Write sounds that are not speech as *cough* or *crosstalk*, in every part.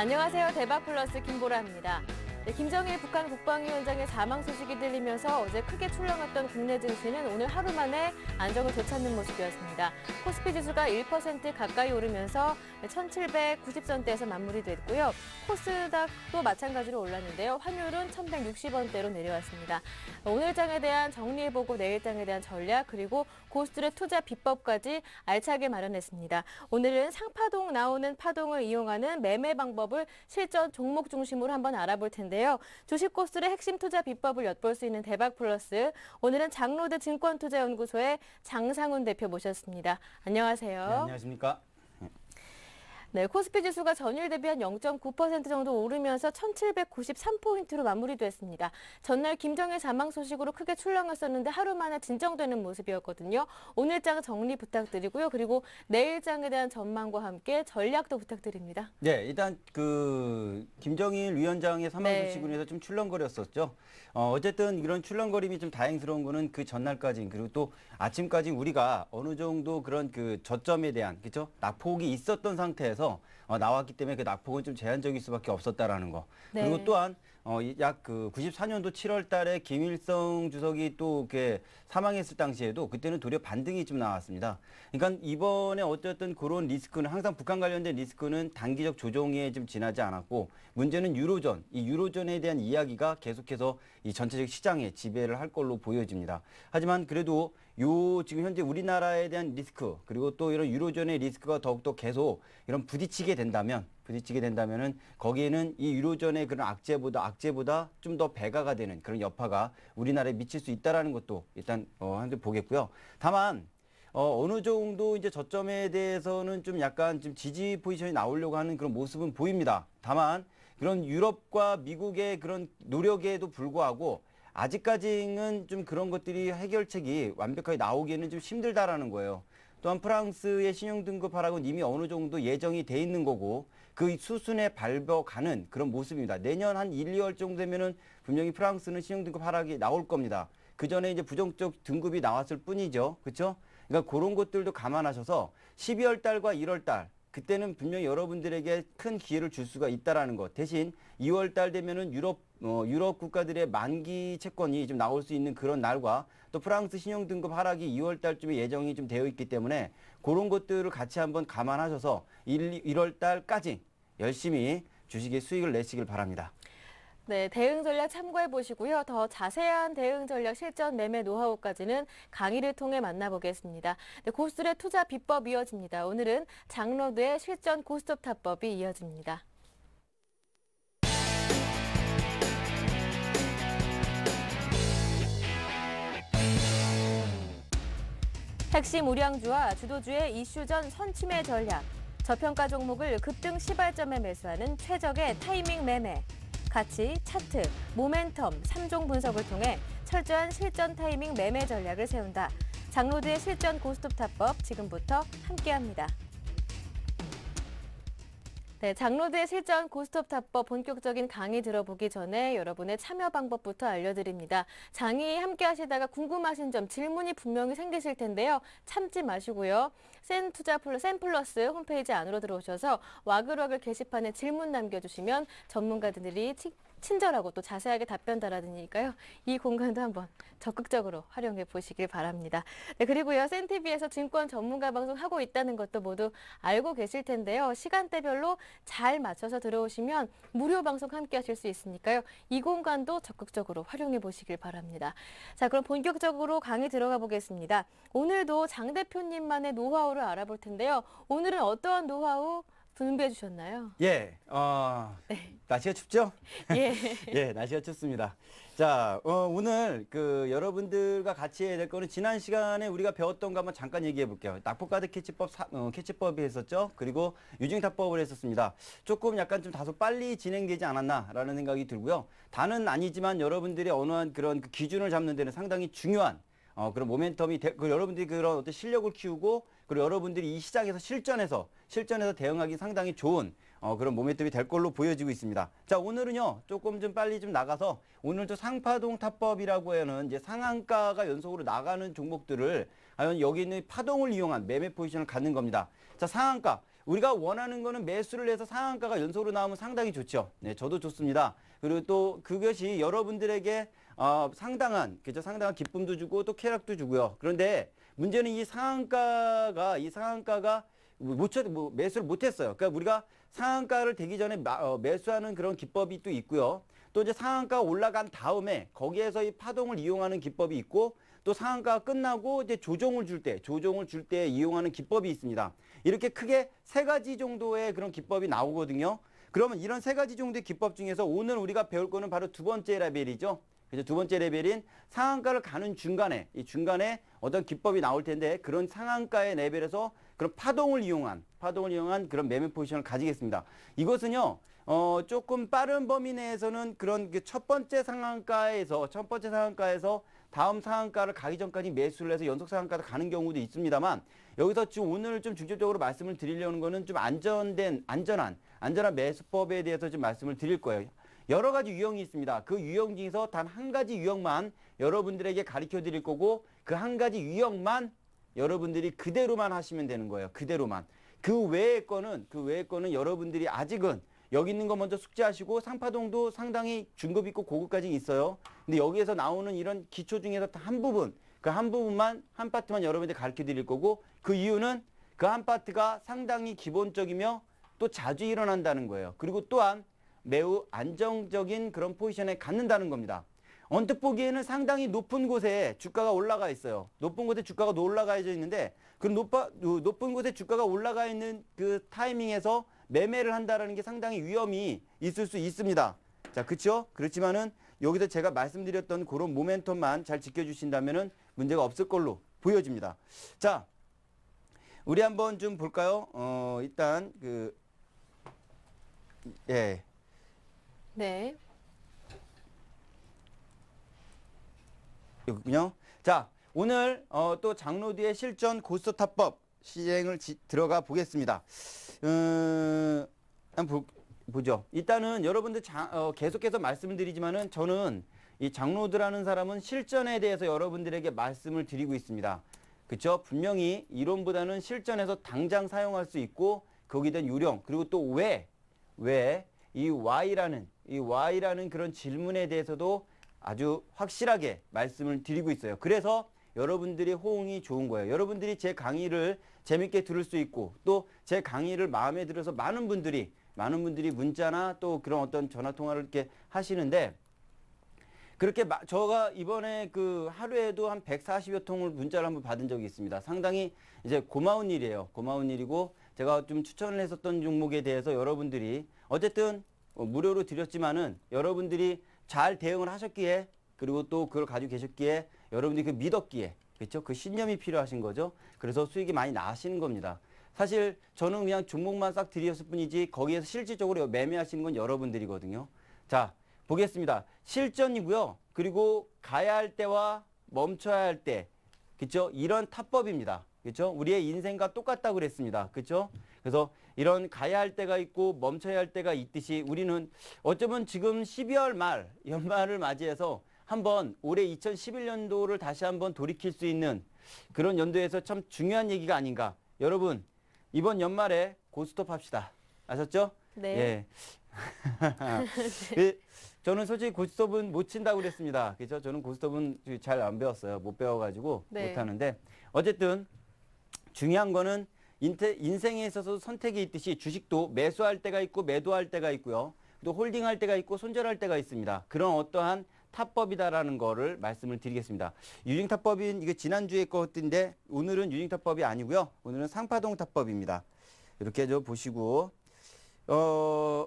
안녕하세요. 대박 플러스 김보라입니다. 네, 김정일 북한 국방위원장의 사망 소식이 들리면서 어제 크게 출렁였던 국내 증시는 오늘 하루 만에 안정을 되찾는 모습이었습니다. 코스피 지수가 1% 가까이 오르면서 1790선대에서 마무리됐고요. 코스닥도 마찬가지로 올랐는데요. 환율은 1160원대로 내려왔습니다. 오늘 장에 대한 정리해보고 내일 장에 대한 전략 그리고 고수들의 투자 비법까지 알차게 마련했습니다. 오늘은 상파동 나오는 파동을 이용하는 매매 방법을 실전 종목 중심으로 한번 알아볼 텐데요. 있는데요. 주식 코스를 핵심 투자 비법을 엿볼 수 있는 대박 플러스. 오늘은 장로드 증권투자연구소의 장상훈 대표 모셨습니다. 안녕하세요. 네, 안녕하십니까? 네, 코스피 지수가 전일 대비 한0.9% 정도 오르면서 1793포인트로 마무리됐습니다. 전날 김정일 사망 소식으로 크게 출렁였었는데 하루 만에 진정되는 모습이었거든요. 오늘장 정리 부탁드리고요. 그리고 내일장에 대한 전망과 함께 전략도 부탁드립니다. 네, 일단 그 김정일 위원장의 사망 네. 소식으로 해서 좀 출렁거렸었죠. 어, 어쨌든 이런 출렁거림이 좀 다행스러운 거는 그 전날까지 그리고 또 아침까지 우리가 어느 정도 그런 그 저점에 대한 그죠? 낙폭이 있었던 상태에서 상황에서 어, 나왔기 때문에 그 낙폭은 좀 제한적일 수밖에 없었다라는 거. 네. 그리고 또한 어, 약 그 94년도 7월 달에 김일성 주석이 또 이렇게 사망했을 당시에도 그때는 도리 반등이 좀 나왔습니다. 그러니까 이번에 어쨌든 그런 리스크는 항상 북한 관련된 리스크는 단기적 조정에 좀 지나지 않았고 문제는 유로존, 이 유로존에 대한 이야기가 계속해서 이 전체적 시장에 지배를 할 걸로 보여집니다. 하지만 그래도 요 지금 현재 우리나라에 대한 리스크 그리고 또 이런 유로존의 리스크가 더욱더 계속 이런 부딪히게 된다면 부딪히게 된다면은 거기에는 이 유로존의 그런 악재보다 악재보다 좀 더 배가가 되는 그런 여파가 우리나라에 미칠 수 있다라는 것도 일단 어 한데 보겠고요. 다만 어, 어느 정도 이제 저점에 대해서는 좀 약간 좀 지지 포지션이 나오려고 하는 그런 모습은 보입니다. 다만 그런 유럽과 미국의 그런 노력에도 불구하고 아직까지는 좀 그런 것들이 해결책이 완벽하게 나오기에는 좀 힘들다라는 거예요. 또한 프랑스의 신용등급 하락은 이미 어느 정도 예정이 돼 있는 거고 그 수순에 밟아가는 그런 모습입니다. 내년 한 1, 2월 정도 되면은 분명히 프랑스는 신용등급 하락이 나올 겁니다. 그 전에 이제 부정적 등급이 나왔을 뿐이죠. 그렇죠? 그러니까 그런 것들도 감안하셔서 12월 달과 1월 달 그때는 분명 히 여러분들에게 큰 기회를 줄 수가 있다라는 것. 대신 2월 달 되면은 유럽 어, 유럽 국가들의 만기 채권이 좀 나올 수 있는 그런 날과 또 프랑스 신용 등급 하락이 2월 달쯤에 예정이 좀 되어 있기 때문에 그런 것들을 같이 한번 감안하셔서 1, 1월 달까지 열심히 주식의 수익을 내시길 바랍니다. 네, 대응 전략 참고해 보시고요. 더 자세한 대응 전략 실전 매매 노하우까지는 강의를 통해 만나보겠습니다. 네, 고수들의 투자 비법 이어집니다. 오늘은 장로드의 실전 고스톱 타법이 이어집니다. 핵심 우량주와 주도주의 이슈 전 선침의 전략, 저평가 종목을 급등 시발점에 매수하는 최적의 타이밍 매매, 가치, 차트, 모멘텀 3종 분석을 통해 철저한 실전 타이밍 매매 전략을 세운다. 장로드의 실전 고스톱탑법 지금부터 함께합니다. 네, 장로드의 실전 고스톱 탑법 본격적인 강의 들어보기 전에 여러분의 참여 방법부터 알려드립니다. 장이 함께 하시다가 궁금하신 점, 질문이 분명히 생기실 텐데요. 참지 마시고요. 센투자 플러스 센플러스 홈페이지 안으로 들어오셔서 와글와글 게시판에 질문 남겨주시면 전문가들이 친절하고 또 자세하게 답변 달아드니까요. 이 공간도 한번 적극적으로 활용해 보시길 바랍니다. 네, 그리고요. 센티비에서 증권 전문가 방송 하고 있다는 것도 모두 알고 계실 텐데요. 시간대별로 잘 맞춰서 들어오시면 무료 방송 함께 하실 수 있으니까요. 이 공간도 적극적으로 활용해 보시길 바랍니다. 자, 그럼 본격적으로 강의 들어가 보겠습니다. 오늘도 장 대표님만의 노하우를 알아볼 텐데요. 오늘은 어떠한 노하우 분배해 주셨나요? 예, 어, 네. 날씨가 춥죠? *laughs* 예. *laughs* 예, 날씨가 춥습니다. 자, 어, 오늘 그 여러분들과 같이 해야 될 거는 지난 시간에 우리가 배웠던 거 한번 잠깐 얘기해 볼게요. 낙폭가드 캐치법, 사, 어, 캐치법이 했었죠? 그리고 유증타법을 했었습니다. 조금 약간 좀 다소 빨리 진행되지 않았나라는 생각이 들고요. 단은 아니지만 여러분들이 어느 그런 그 기준을 잡는 데는 상당히 중요한 어, 그런 모멘텀이, 되, 그 여러분들이 그런 어떤 실력을 키우고 그리고 여러분들이 이 시장에서 실전에서 실전에서 대응하기 상당히 좋은 어, 그런 모멘텀이 될 걸로 보여지고 있습니다. 자 오늘은요 조금 좀 빨리 좀 나가서 오늘도 상파동 타법이라고 하는 이제 상한가가 연속으로 나가는 종목들을 과연 여기 있는 파동을 이용한 매매 포지션을 갖는 겁니다. 자 상한가 우리가 원하는 거는 매수를 해서 상한가가 연속으로 나오면 상당히 좋죠. 네, 저도 좋습니다. 그리고 또 그것이 여러분들에게 어, 상당한, 그죠? 상당한 기쁨도 주고 또 쾌락도 주고요. 그런데 문제는 이 상한가가 이 상한가가 못 쳐, 뭐 매수를 못했어요. 그러니까 우리가 상한가를 되기 전에 마, 어, 매수하는 그런 기법이 또 있고요. 또 이제 상한가 올라간 다음에 거기에서 이 파동을 이용하는 기법이 있고 또 상한가가 끝나고 이제 조정을 줄 때, 조정을 줄 때 이용하는 기법이 있습니다. 이렇게 크게 세 가지 정도의 그런 기법이 나오거든요. 그러면 이런 세 가지 정도의 기법 중에서 오늘 우리가 배울 거는 바로 두 번째 레벨이죠 그래서 두 번째 레벨인 상한가를 가는 중간에 이 중간에 어떤 기법이 나올 텐데 그런 상한가의 레벨에서 그런 파동을 이용한 파동을 이용한 그런 매매 포지션을 가지겠습니다. 이것은요. 어 조금 빠른 범위 내에서는 그런 그 첫 번째 상한가에서 첫 번째 상한가에서 다음 상한가를 가기 전까지 매수를 해서 연속 상한가를 가는 경우도 있습니다만 여기서 지금 오늘 좀 중점적으로 말씀을 드리려는 거는 좀 안전된 안전한 안전한 매수법에 대해서 좀 말씀을 드릴 거예요. 여러 가지 유형이 있습니다. 그 유형 중에서 단 한 가지 유형만 여러분들에게 가르쳐 드릴 거고 그 한 가지 유형만 여러분들이 그대로만 하시면 되는 거예요. 그대로만. 그 외의 거는 그 외의 거는 여러분들이 아직은 여기 있는 거 먼저 숙지하시고 상파동도 상당히 중급 있고 고급까지 있어요. 근데 여기에서 나오는 이런 기초 중에서 한 부분 그 한 부분만 한 파트만 여러분들 가르쳐 드릴 거고 그 이유는 그 한 파트가 상당히 기본적이며 또 자주 일어난다는 거예요. 그리고 또한 매우 안정적인 그런 포지션에 갖는다는 겁니다. 언뜻 보기에는 상당히 높은 곳에 주가가 올라가 있어요. 높은 곳에 주가가 올라가져 있는데 그높은 곳에 주가가 올라가 있는 그 타이밍에서 매매를 한다는게 상당히 위험이 있을 수 있습니다. 자, 그렇죠? 그렇지만은 여기서 제가 말씀드렸던 그런 모멘텀만 잘 지켜주신다면은 문제가 없을 걸로 보여집니다. 자, 우리 한번 좀 볼까요? 어, 일단 그 예. 네. 군요 자, 오늘 어, 또 장로디의 실전 고스톱 법 시행을 지, 들어가 보겠습니다. 음, 한번 보, 죠 일단은 여러분들 자, 어, 계속해서 말씀드리지만은 저는 이 장로드라는 사람은 실전에 대해서 여러분들에게 말씀을 드리고 있습니다. 그렇죠? 분명히 이론보다는 실전에서 당장 사용할 수 있고 거기에 대한 유령 그리고 또 왜, 왜이 Y라는 이 Y라는 그런 질문에 대해서도 아주 확실하게 말씀을 드리고 있어요. 그래서 여러분들이 호응이 좋은 거예요. 여러분들이 제 강의를 재밌게 들을 수 있고 또 제 강의를 마음에 들어서 많은 분들이 많은 분들이 문자나 또 그런 어떤 전화 통화를 이렇게 하시는데 그렇게 마, 저가 이번에 그 하루에도 한 140여 통을 문자를 한 번 받은 적이 있습니다. 상당히 이제 고마운 일이에요. 고마운 일이고 제가 좀 추천을 했었던 종목에 대해서 여러분들이 어쨌든 어, 무료로 드렸지만은 여러분들이 잘 대응을 하셨기에 그리고 또 그걸 가지고 계셨기에 여러분들이 그 믿었기에 그렇죠? 그 신념이 필요하신 거죠. 그래서 수익이 많이 나시는 겁니다. 사실 저는 그냥 종목만 싹 드렸을 뿐이지 거기에서 실질적으로 매매하시는 건 여러분들이거든요. 자, 보겠습니다. 실전이고요. 그리고 가야 할 때와 멈춰야 할 때. 그렇죠? 이런 타법입니다. 그렇죠? 우리의 인생과 똑같다고 그랬습니다. 그렇죠? 그래서 이런 가야 할 때가 있고 멈춰야 할 때가 있듯이 우리는 어쩌면 지금 12월 말 연말을 맞이해서 한번 올해 2011년도를 다시 한번 돌이킬 수 있는 그런 연도에서 참 중요한 얘기가 아닌가. 여러분 이번 연말에 고스톱 합시다. 아셨죠? 네. 예. *laughs* 그 저는 솔직히 고스톱은 못 친다고 그랬습니다. 그죠? 저는 고스톱은 잘 안 배웠어요. 못 배워가지고 네. 못 하는데 어쨌든 중요한 거는 인생에 있어서 선택이 있듯이 주식도 매수할 때가 있고 매도할 때가 있고요. 또 홀딩할 때가 있고 손절할 때가 있습니다. 그런 어떠한 타법이다라는 거를 말씀을 드리겠습니다. 유징타법인 이게 지난주에 것인데 오늘은 유징타법이 아니고요. 오늘은 상파동 타법입니다. 이렇게 좀 보시고 어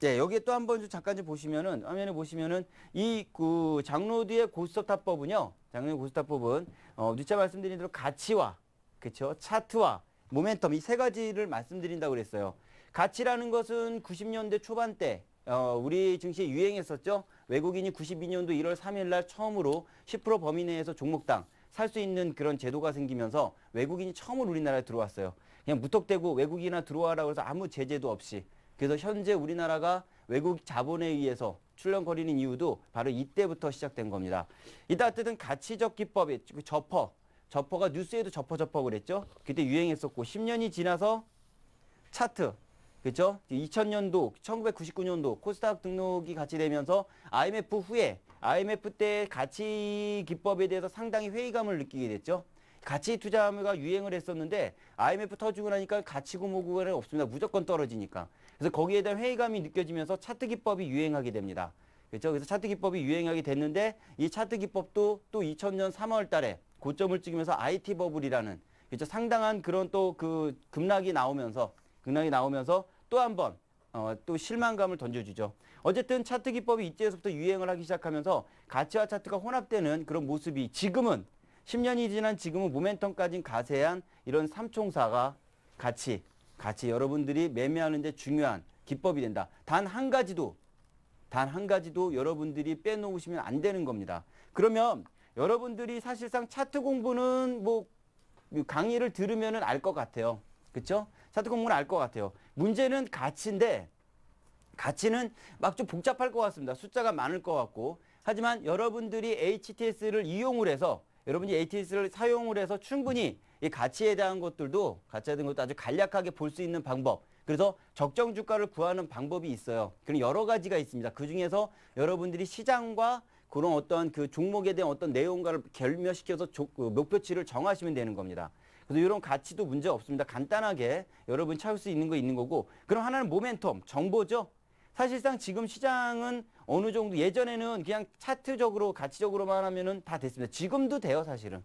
네, 여기에 또 한 번 좀 잠깐 좀 보시면은 화면에 보시면은 이 그 장로드의 고스톱 타법은요. 장로드 의 고스톱 타법은 어 누차 말씀드린 대로 가치와 그렇죠? 차트와 모멘텀 이 세 가지를 말씀드린다고 그랬어요. 가치라는 것은 90년대 초반 때 어, 우리 증시에 유행했었죠. 외국인이 92년도 1월 3일 날 처음으로 10% 범위 내에서 종목당 살 수 있는 그런 제도가 생기면서 외국인이 처음으로 우리나라에 들어왔어요. 그냥 무턱대고 외국인이나 들어와라고 해서 아무 제재도 없이. 그래서 현재 우리나라가 외국 자본에 의해서 출렁거리는 이유도 바로 이때부터 시작된 겁니다. 이따 뜻은 가치적 기법이 그 접어 저퍼가 뉴스에도 저퍼 저퍼 그랬죠. 그때 유행했었고 10년이 지나서 차트 그렇죠? 2000년도, 1999년도 코스닥 등록이 같이 되면서 IMF 후에 IMF 때 가치 기법에 대해서 상당히 회의감을 느끼게 됐죠. 가치 투자가 유행을 했었는데 IMF 터지고 나니까 가치 고모구가 없습니다. 무조건 떨어지니까. 그래서 거기에 대한 회의감이 느껴지면서 차트 기법이 유행하게 됩니다. 그렇죠? 그래서 차트 기법이 유행하게 됐는데 이 차트 기법도 또 2000년 3월 달에 고점을 찍으면서 IT 버블이라는 그렇죠? 상당한 그런 또 그 급락이 나오면서 급락이 나오면서 또 한번 어, 또 실망감을 던져주죠. 어쨌든 차트 기법이 이때에서부터 유행을 하기 시작하면서 가치와 차트가 혼합되는 그런 모습이 지금은 10년이 지난 지금은 모멘텀까지 가세한 이런 삼총사가 같이 같이 여러분들이 매매하는 데 중요한 기법이 된다. 단 한 가지도 단 한 가지도 여러분들이 빼놓으시면 안 되는 겁니다. 그러면 여러분들이 사실상 차트 공부는 뭐 강의를 들으면 알 것 같아요. 그렇죠? 차트 공부는 알 것 같아요. 문제는 가치인데 가치는 막 좀 복잡할 것 같습니다. 숫자가 많을 것 같고 하지만 여러분들이 HTS를 이용을 해서 여러분이 HTS를 사용을 해서 충분히 이 가치에 대한 것들도 가치에 대한 것도 아주 간략하게 볼 수 있는 방법 그래서 적정 주가를 구하는 방법이 있어요. 그런 여러 가지가 있습니다. 그중에서 여러분들이 시장과 그런 어떤 그 종목에 대한 어떤 내용과를 결멸시켜서 조, 그 목표치를 정하시면 되는 겁니다. 그래서 이런 가치도 문제 없습니다. 간단하게 여러분 찾을 수 있는 거 있는 거고 그럼 하나는 모멘텀, 정보죠. 사실상 지금 시장은 어느 정도 예전에는 그냥 차트적으로 가치적으로만 하면은 다 됐습니다. 지금도 돼요, 사실은.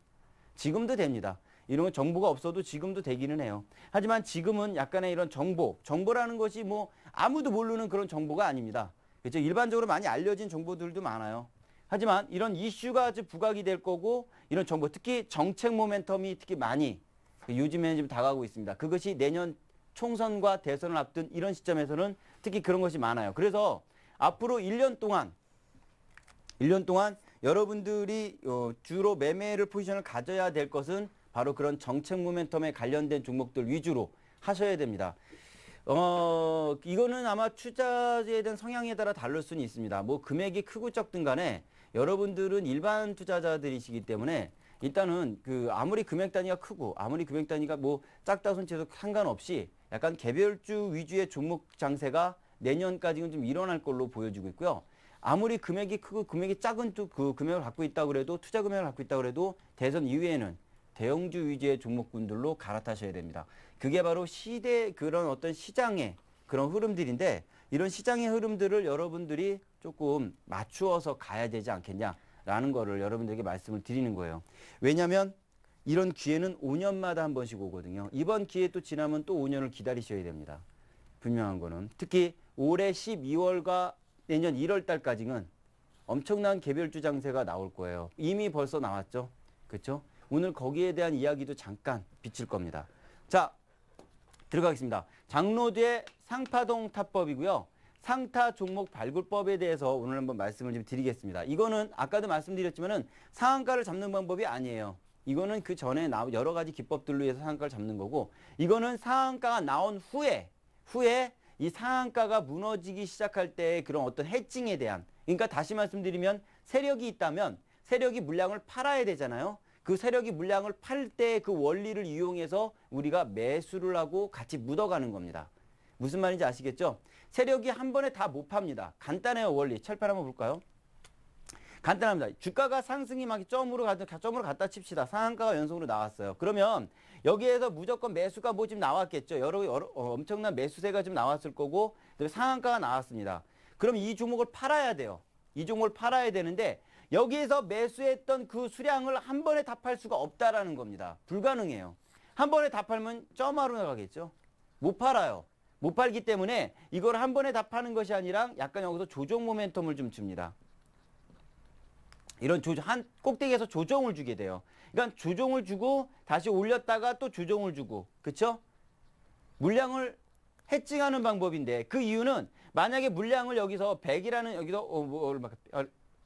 지금도 됩니다. 이런 정보가 없어도 지금도 되기는 해요. 하지만 지금은 약간의 이런 정보, 정보라는 것이 뭐 아무도 모르는 그런 정보가 아닙니다. 그렇죠? 일반적으로 많이 알려진 정보들도 많아요. 하지만 이런 이슈가 아주 부각이 될 거고 이런 정보 특히 정책 모멘텀이 특히 많이 그 요즘에 지금 다가오고 있습니다. 그것이 내년 총선과 대선을 앞둔 이런 시점에서는 특히 그런 것이 많아요. 그래서 앞으로 1년 동안 1년 동안 여러분들이 어, 주로 매매를 포지션을 가져야 될 것은 바로 그런 정책 모멘텀에 관련된 종목들 위주로 하셔야 됩니다. 어, 이거는 아마 투자에 대한 성향에 따라 다를 수는 있습니다. 뭐 금액이 크고 적든 간에 여러분들은 일반 투자자들이시기 때문에 일단은 그 아무리 금액 단위가 크고 아무리 금액 단위가 뭐 작다 손치도 상관없이 약간 개별주 위주의 종목 장세가 내년까지는 좀 일어날 걸로 보여지고 있고요. 아무리 금액이 크고 금액이 작은 그 금액을 갖고 있다 그래도 투자 금액을 갖고 있다 그래도 대선 이후에는 대형주 위주의 종목군들로 갈아타셔야 됩니다. 그게 바로 시대 그런 어떤 시장의 그런 흐름들인데 이런 시장의 흐름들을 여러분들이 조금 맞추어서 가야 되지 않겠냐라는 거를 여러분들에게 말씀을 드리는 거예요. 왜냐하면 이런 기회는 5년마다 한 번씩 오거든요. 이번 기회 또 지나면 또 5년을 기다리셔야 됩니다. 분명한 거는. 특히 올해 12월과 내년 1월 달까지는 엄청난 개별주 장세가 나올 거예요. 이미 벌써 나왔죠. 그렇죠? 오늘 거기에 대한 이야기도 잠깐 비칠 겁니다. 자, 들어가겠습니다. 장로의 상파동 타법이고요. 상타 종목 발굴법에 대해서 오늘 한번 말씀을 좀 드리겠습니다. 이거는 아까도 말씀드렸지만은 상한가를 잡는 방법이 아니에요. 이거는 그 전에 여러 가지 기법들로 해서 상한가를 잡는 거고 이거는 상한가가 나온 후에 후에 이 상한가가 무너지기 시작할 때 그런 어떤 해칭에 대한 그러니까 다시 말씀드리면 세력이 있다면 세력이 물량을 팔아야 되잖아요. 그 세력이 물량을 팔 때 그 원리를 이용해서 우리가 매수를 하고 같이 묻어가는 겁니다. 무슨 말인지 아시겠죠? 세력이 한 번에 다 못 팝니다. 간단해요 원리. 철판 한번 볼까요? 간단합니다. 주가가 상승이 막 점으로 갔다, 점으로 갔다 칩시다. 상한가가 연속으로 나왔어요. 그러면 여기에서 무조건 매수가 뭐 지금 나왔겠죠. 여러, 여러 어, 엄청난 매수세가 지금 나왔을 거고 상한가가 나왔습니다. 그럼 이 종목을 팔아야 돼요. 이 종목을 팔아야 되는데 여기에서 매수했던 그 수량을 한 번에 다 팔 수가 없다라는 겁니다. 불가능해요. 한 번에 다 팔면 점화로 나가겠죠. 못 팔아요. 못 팔기 때문에 이걸 한 번에 다 파는 것이 아니라 약간 여기서 조정 모멘텀을 좀 줍니다. 이런 조정, 한 꼭대기에서 조정을 주게 돼요. 그러니까 조정을 주고 다시 올렸다가 또 조정을 주고 그쵸? 물량을 해칭하는 방법인데 그 이유는 만약에 물량을 여기서 100이라는 여기서 어, 뭐,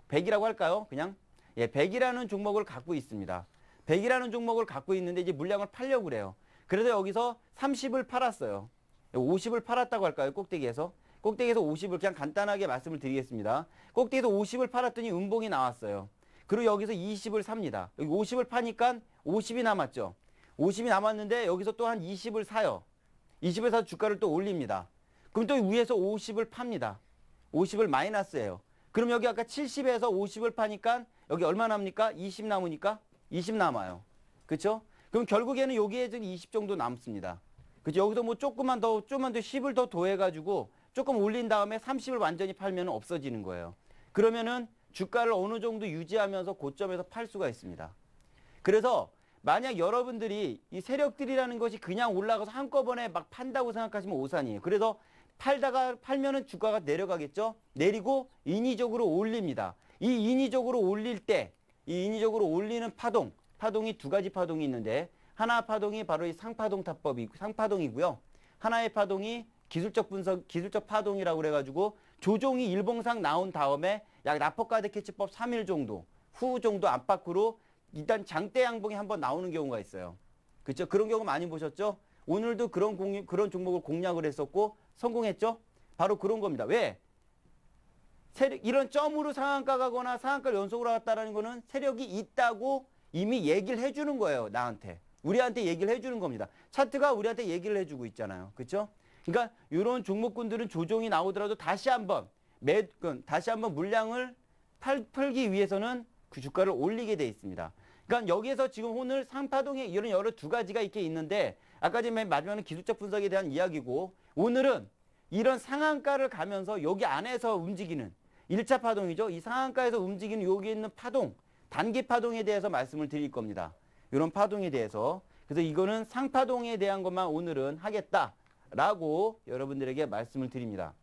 100이라고 어, 할까요? 그냥 예, 100이라는 종목을 갖고 있습니다. 100이라는 종목을 갖고 있는데 이제 물량을 팔려고 그래요. 그래서 여기서 30을 팔았어요. 50을 팔았다고 할까요? 꼭대기에서. 꼭대기에서 50을 그냥 간단하게 말씀을 드리겠습니다. 꼭대기에서 50을 팔았더니 음봉이 나왔어요. 그리고 여기서 20을 삽니다. 여기 50을 파니까 50이 남았죠. 50이 남았는데 여기서 또 한 20을 사요. 20을 사서 주가를 또 올립니다. 그럼 또 위에서 50을 팝니다. 50을 마이너스예요. 그럼 여기 아까 70에서 50을 파니까 여기 얼마 남니까? 20 남으니까 20 남아요. 그렇죠? 그럼 결국에는 여기에 지금 20 정도 남습니다. 그죠? 여기서 뭐 조금만 더, 조금만 더 10을 더 더해가지고 조금 올린 다음에 30을 완전히 팔면 없어지는 거예요. 그러면은 주가를 어느 정도 유지하면서 고점에서 팔 수가 있습니다. 그래서 만약 여러분들이 이 세력들이라는 것이 그냥 올라가서 한꺼번에 막 판다고 생각하시면 오산이에요. 그래서 팔다가 팔면은 주가가 내려가겠죠? 내리고 인위적으로 올립니다. 이 인위적으로 올릴 때, 이 인위적으로 올리는 파동, 파동이 두 가지 파동이 있는데 하나 파동이 바로 이 상파동 타법이 상파동이고요. 하나의 파동이 기술적 분석, 기술적 파동이라고 그래가지고 조종이 일봉상 나온 다음에 약 라퍼카드 캐치법 3일 정도 후 정도 안팎으로 일단 장대 양봉이 한 번 나오는 경우가 있어요. 그렇죠? 그런 경우 많이 보셨죠? 오늘도 그런 공, 그런 종목을 공략을 했었고 성공했죠? 바로 그런 겁니다. 왜? 세력, 이런 점으로 상한가 가거나 상한가를 연속으로 갔다라는 거는 세력이 있다고 이미 얘기를 해주는 거예요. 나한테. 우리한테 얘기를 해주는 겁니다. 차트가 우리한테 얘기를 해주고 있잖아요. 그렇죠? 그러니까 이런 종목군들은 조종이 나오더라도 다시 한번 매, 다시 한번 물량을 팔, 풀기 위해서는 그 주가를 올리게 돼 있습니다. 그러니까 여기에서 지금 오늘 상파동에 이런 여러 두 가지가 있게 있는데 아까 전에 마지막은 기술적 분석에 대한 이야기고 오늘은 이런 상한가를 가면서 여기 안에서 움직이는 1차 파동이죠. 이 상한가에서 움직이는 여기 있는 파동, 단기 파동에 대해서 말씀을 드릴 겁니다. 이런 파동에 대해서 그래서 이거는 상파동에 대한 것만 오늘은 하겠다라고 여러분들에게 말씀을 드립니다.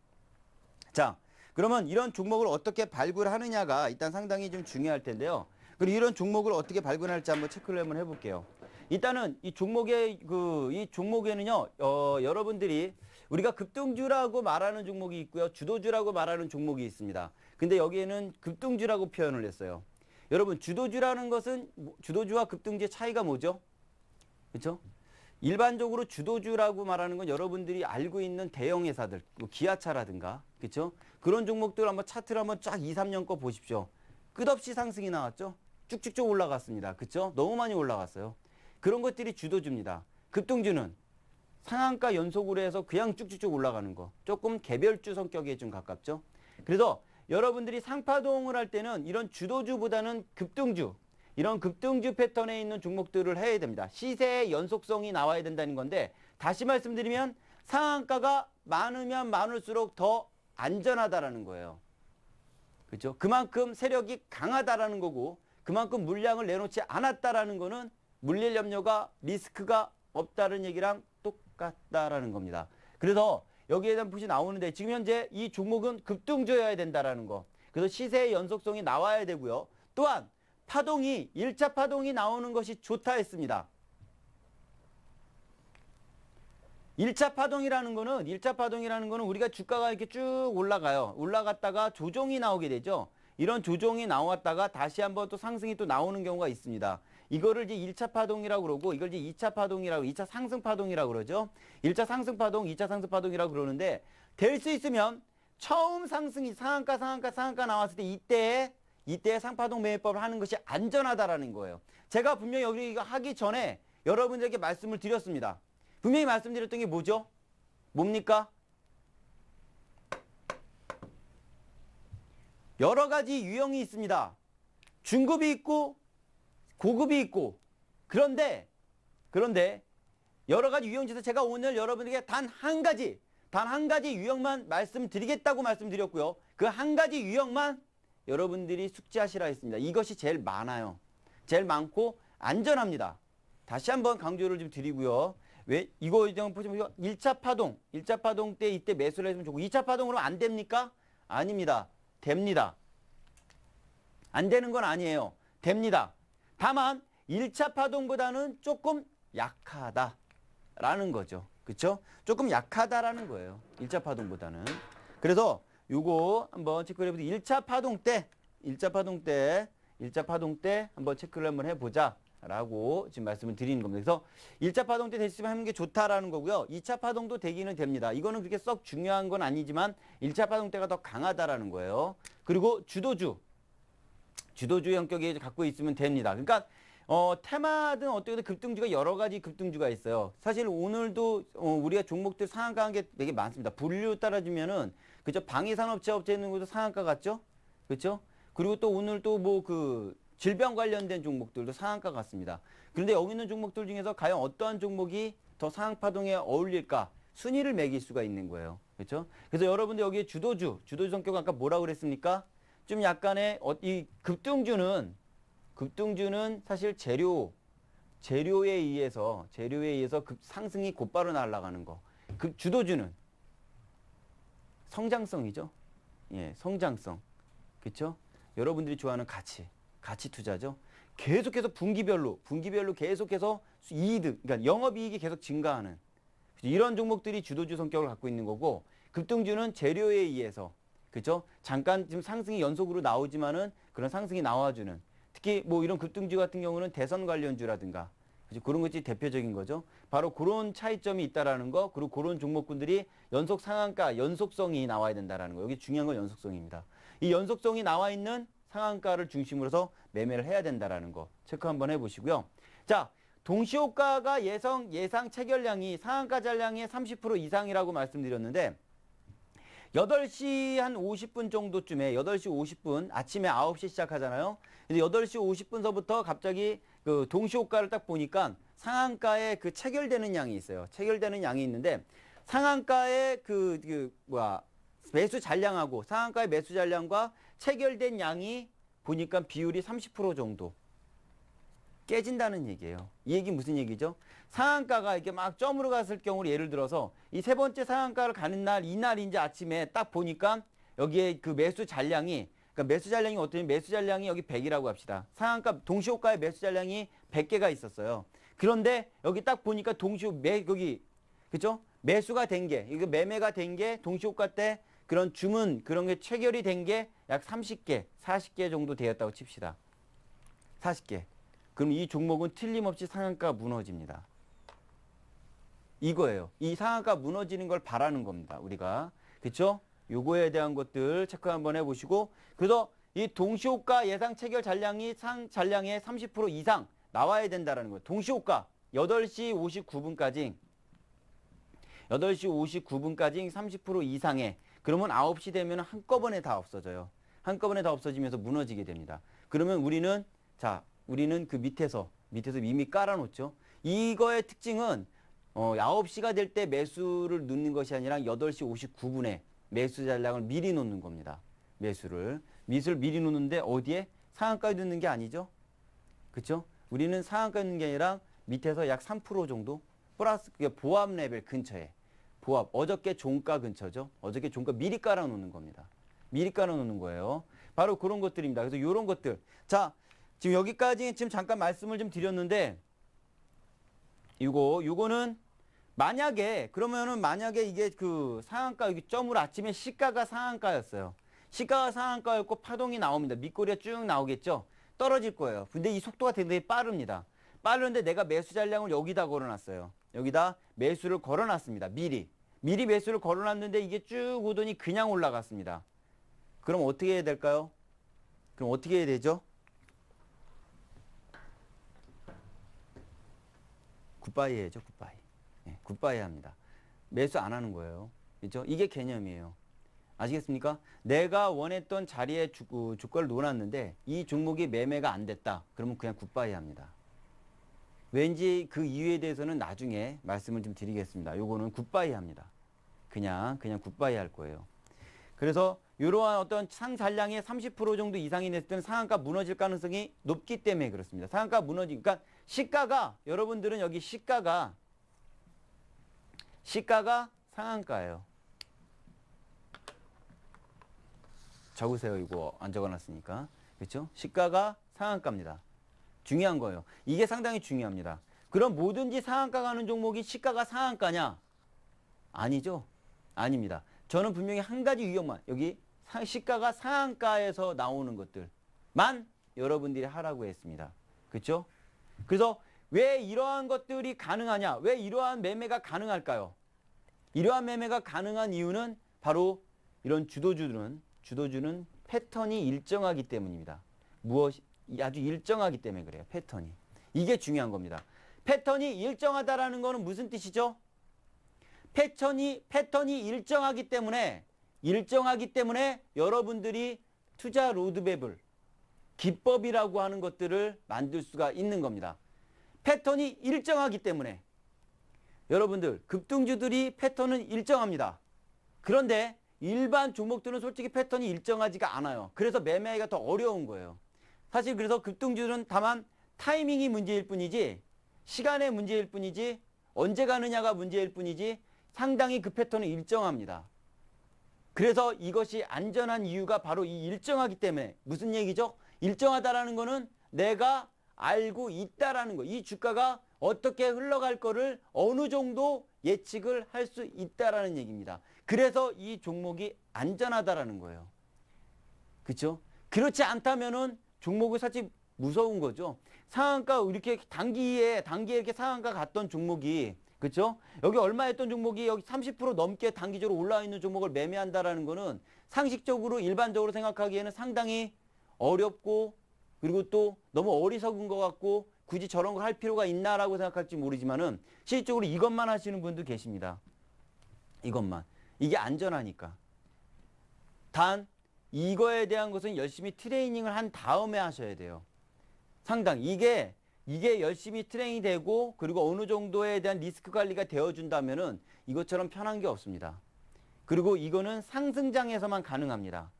자, 그러면 이런 종목을 어떻게 발굴하느냐가 일단 상당히 좀 중요할 텐데요. 그리고 이런 종목을 어떻게 발굴할지 한번 체크를 한번 해볼게요. 일단은 이종목에그이 종목에는요, 어, 여러분들이 우리가 급등주라고 말하는 종목이 있고요, 주도주라고 말하는 종목이 있습니다. 근데 여기에는 급등주라고 표현을 했어요. 여러분 주도주라는 것은 뭐, 주도주와 급등주의 차이가 뭐죠? 그렇죠? 일반적으로 주도주라고 말하는 건 여러분들이 알고 있는 대형 회사들, 뭐 기아차라든가, 그렇죠? 그런 종목들 한번 차트를 한번 쫙 2, 3년 거 보십시오. 끝없이 상승이 나왔죠? 쭉쭉쭉 올라갔습니다. 그렇죠? 너무 많이 올라갔어요. 그런 것들이 주도주입니다. 급등주는 상한가 연속으로 해서 그냥 쭉쭉쭉 올라가는 거. 조금 개별주 성격에 좀 가깝죠? 그래서 여러분들이 상파동을 할 때는 이런 주도주보다는 급등주 이런 급등주 패턴에 있는 종목들을 해야 됩니다. 시세의 연속성이 나와야 된다는 건데 다시 말씀드리면 상한가가 많으면 많을수록 더 안전하다라는 거예요. 그렇죠? 그만큼 세력이 강하다라는 거고 그만큼 물량을 내놓지 않았다라는 거는 물릴 염려가 리스크가 없다는 얘기랑 똑같다라는 겁니다. 그래서 여기에 대한 풋이 나오는데 지금 현재 이 종목은 급등조여야 된다라는 거. 그래서 시세의 연속성이 나와야 되고요. 또한 파동이 1차 파동이 나오는 것이 좋다 했습니다. 1차 파동이라는 거는 1차 파동이라는 거는 우리가 주가가 이렇게 쭉 올라가요. 올라갔다가 조종이 나오게 되죠. 이런 조종이 나왔다가 다시 한번 또 상승이 또 나오는 경우가 있습니다. 이거를 이제 1차 파동이라고 그러고 이걸 이제 2차 파동이라고 2차 상승 파동이라고 그러죠. 1차 상승 파동, 2차 상승 파동이라고 그러는데 될 수 있으면 처음 상승이 상한가 상한가 상한가 나왔을 때 이때 이때 상파동 매매법을 하는 것이 안전하다라는 거예요. 제가 분명히 여기 이거 하기 전에 여러분들에게 말씀을 드렸습니다. 분명히 말씀드렸던 게 뭐죠? 뭡니까? 여러 가지 유형이 있습니다. 중급이 있고 고급이 있고 그런데 그런데 여러 가지 유형지에서 제가 오늘 여러분에게 단 한 가지 단 한 가지 유형만 말씀드리겠다고 말씀드렸고요. 그 한 가지 유형만 여러분들이 숙지하시라 했습니다. 이것이 제일 많아요. 제일 많고 안전합니다. 다시 한번 강조를 좀 드리고요. 왜 이거 보시면 1차 파동, 1차 파동 때 이때 매수를 했으면 좋고 2차 파동으로 안 됩니까? 아닙니다. 됩니다. 안 되는 건 아니에요. 됩니다. 다만 1차 파동보다는 조금 약하다라는 거죠. 그렇죠? 조금 약하다라는 거예요. 1차 파동보다는. 그래서 요거 한번 체크를 해보세요. 1차 파동 때, 1차 파동 때, 1차 파동 때 한번 체크를 한번 해보자. 라고 지금 말씀을 드리는 겁니다. 그래서 1차 파동 때 대시면 하는 게 좋다라는 거고요. 2차 파동도 되기는 됩니다. 이거는 그렇게 썩 중요한 건 아니지만 1차 파동 때가 더 강하다라는 거예요. 그리고 주도주, 주도주 형격이 갖고 있으면 됩니다. 그러니까 어, 테마든 어떻게든 급등주가 여러 가지 급등주가 있어요. 사실 오늘도 어, 우리가 종목들 상한가 한 게 되게 많습니다. 분류 따라주면은 그죠 방위산업체 업체 있는 것도 상한가 같죠? 그렇죠? 그리고 또 오늘 또뭐그 질병 관련된 종목들도 상한가 같습니다. 그런데 여기 있는 종목들 중에서 과연 어떠한 종목이 더 상한파동에 어울릴까? 순위를 매길 수가 있는 거예요. 그렇죠? 그래서 여러분들 여기에 주도주, 주도주 성격 아까 뭐라 그랬습니까? 좀 약간의 어, 이 급등주는 급등주는 사실 재료 재료에 의해서 재료에 의해서 급 상승이 곧바로 날아가는 거. 급 주도주는 성장성이죠. 예, 성장성. 그렇죠? 여러분들이 좋아하는 가치, 가치 투자죠. 계속해서 분기별로, 분기별로 계속해서 이득, 그러니까 영업이익이 계속 증가하는 이런 종목들이 주도주 성격을 갖고 있는 거고 급등주는 재료에 의해서 그죠? 잠깐 지금 상승이 연속으로 나오지만은 그런 상승이 나와주는 특히 뭐 이런 급등주 같은 경우는 대선 관련주라든가 그죠? 그런 것이 대표적인 거죠. 바로 그런 차이점이 있다라는 거 그리고 그런 종목군들이 연속 상한가 연속성이 나와야 된다라는 거 여기 중요한 건 연속성입니다. 이 연속성이 나와 있는 상한가를 중심으로 해서 매매를 해야 된다라는 거 체크 한번 해보시고요. 자 동시효과가 예상 예상 체결량이 상한가 잔량의 30% 이상이라고 말씀드렸는데 여덟 시 한 오십 분 정도쯤에 여덟 시 오십 분 아침에 아홉 시 시작하잖아요. 근데 여덟 시 오십 분서부터 갑자기 그 동시호가를 딱 보니까 상한가에 그 체결되는 양이 있어요. 체결되는 양이 있는데 상한가에 그, 그 뭐야 매수 잔량하고 상한가의 매수 잔량과 체결된 양이 보니까 비율이 삼십 프로 정도 깨진다는 얘기예요. 이 얘기 무슨 얘기죠? 상한가가 이렇게 막 점으로 갔을 경우 예를 들어서 이 세 번째 상한가를 가는 날 이날 인지 아침에 딱 보니까 여기에 그 매수 잔량이 그러니까 매수 잔량이 어떠냐 매수 잔량이 여기 100이라고 합시다. 상한가 동시호가의 매수 잔량이 100개가 있었어요. 그런데 여기 딱 보니까 동시호 매거기 그죠? 매수가 된 게, 이거 매매가 된 게 동시호가 때 그런 주문 그런 게 체결이 된 게 약 30개, 40개 정도 되었다고 칩시다. 40개. 그럼 이 종목은 틀림없이 상한가 무너집니다. 이거예요. 이 상하가 무너지는 걸 바라는 겁니다. 우리가. 그렇죠? 요거에 대한 것들 체크 한번 해보시고 그래서 이 동시호가 예상 체결 잔량이 상, 잔량의 30% 이상 나와야 된다라는 거예요. 동시호가 8시 59분까지 8시 59분까지 30% 이상에 그러면 9시 되면 한꺼번에 다 없어져요. 한꺼번에 다 없어지면서 무너지게 됩니다. 그러면 우리는 자 우리는 그 밑에서 밑에서 이미 깔아놓죠. 이거의 특징은 어, 9시가 될 때 매수를 놓는 것이 아니라 8시 59분에 매수 전량을 미리 놓는 겁니다. 매수를. 미술 미리 놓는데 어디에? 상한가에 놓는 게 아니죠. 그쵸 우리는 상한가에 놓는 게 아니라 밑에서 약 3% 정도 플러스 그게 보합 레벨 근처에 보합 어저께 종가 근처죠. 어저께 종가 미리 깔아 놓는 겁니다. 미리 깔아 놓는 거예요. 바로 그런 것들입니다. 그래서 이런 것들. 자, 지금 여기까지 지금 잠깐 말씀을 좀 드렸는데 이거 이거는 만약에 그러면은 만약에 이게 그 상한가 여기 점으로 아침에 시가가 상한가였어요. 시가가 상한가였고 파동이 나옵니다. 밑꼬리가 쭉 나오겠죠. 떨어질 거예요. 근데 이 속도가 굉장히 빠릅니다. 빠른데 내가 매수 잔량을 여기다 걸어놨어요. 여기다 매수를 걸어놨습니다. 미리. 미리 매수를 걸어놨는데 이게 쭉 오더니 그냥 올라갔습니다. 그럼 어떻게 해야 될까요? 그럼 어떻게 해야 되죠? 굿바이 해죠 굿바이. 네, 굿바이 합니다. 매수 안 하는 거예요. 그죠? 이게 개념이에요. 아시겠습니까? 내가 원했던 자리에 주, 어, 주가를 놓았는데 이 종목이 매매가 안 됐다. 그러면 그냥 굿바이 합니다. 왠지 그 이유에 대해서는 나중에 말씀을 좀 드리겠습니다. 요거는 굿바이 합니다. 그냥 그냥 굿바이 할 거예요. 그래서 이러한 어떤 상산량의 30% 정도 이상이 냈을 때는 상한가 무너질 가능성이 높기 때문에 그렇습니다. 상한가 무너지니까 그러니까 시가가 여러분들은 여기 시가가 시가가 상한가예요. 적으세요. 이거 안 적어놨으니까. 그렇죠? 시가가 상한가입니다. 중요한 거예요. 이게 상당히 중요합니다. 그럼 뭐든지 상한가 가는 종목이 시가가 상한가냐? 아니죠. 아닙니다. 저는 분명히 한 가지 위험만 여기 시가가 상한가에서 나오는 것들만 여러분들이 하라고 했습니다. 그렇죠? 그래서 왜 이러한 것들이 가능하냐? 왜 이러한 매매가 가능할까요? 이러한 매매가 가능한 이유는 바로 이런 주도주는 주도주는 패턴이 일정하기 때문입니다. 무엇 아주 일정하기 때문에 그래요. 패턴이. 이게 중요한 겁니다. 패턴이 일정하다라는 거는 무슨 뜻이죠? 패턴이 패턴이 일정하기 때문에 일정하기 때문에 여러분들이 투자 로드맵을 기법이라고 하는 것들을 만들 수가 있는 겁니다. 패턴이 일정하기 때문에 여러분들 급등주들이 패턴은 일정합니다. 그런데 일반 종목들은 솔직히 패턴이 일정하지가 않아요. 그래서 매매가 더 어려운 거예요. 사실 그래서 급등주는 다만 타이밍이 문제일 뿐이지 시간의 문제일 뿐이지 언제 가느냐가 문제일 뿐이지 상당히 그 패턴은 일정합니다. 그래서 이것이 안전한 이유가 바로 이 일정하기 때문에 무슨 얘기죠? 일정하다라는 거는 내가 알고 있다라는 거. 이 주가가 어떻게 흘러갈 거를 어느 정도 예측을 할 수 있다라는 얘기입니다. 그래서 이 종목이 안전하다라는 거예요. 그렇죠? 그렇지 않다면은 종목을 사실 무서운 거죠. 상한가 이렇게 단기에 단기에 이렇게 상한가 갔던 종목이 그렇죠? 여기 얼마 였던 종목이 여기 30% 넘게 단기적으로 올라 와 있는 종목을 매매한다라는 거는 상식적으로 일반적으로 생각하기에는 상당히 어렵고 그리고 또 너무 어리석은 것 같고 굳이 저런 걸할 필요가 있나라고 생각할지 모르지만은 실질적으로 이것만 하시는 분도 계십니다. 이것만. 이게 안전하니까. 단 이거에 대한 것은 열심히 트레이닝을 한 다음에 하셔야 돼요. 상당 이게 이게 열심히 트레이닝 되고 그리고 어느 정도에 대한 리스크 관리가 되어 준다면은 이것처럼 편한 게 없습니다. 그리고 이거는 상승장에서만 가능합니다.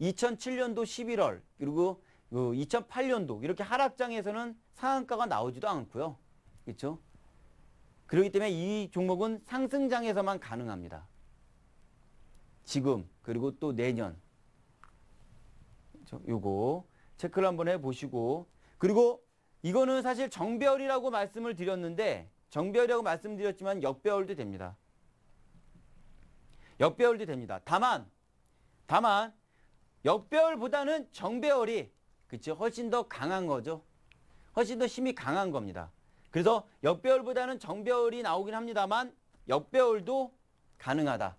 2007년도 11월 그리고 2008년도 그 이렇게 하락장에서는 상한가가 나오지도 않고요. 그렇죠? 그렇기 때문에 이 종목은 상승장에서만 가능합니다. 지금 그리고 또 내년 요거 체크를 한번 해보시고 그리고 이거는 사실 정별이라고 말씀을 드렸는데 정별이라고 말씀드렸지만 역별도 됩니다. 역별도 됩니다. 다만 다만 역배열보다는 정배열이 그치 훨씬 더 강한 거죠. 훨씬 더 힘이 강한 겁니다. 그래서 역배열보다는 정배열이 나오긴 합니다만 역배열도 가능하다.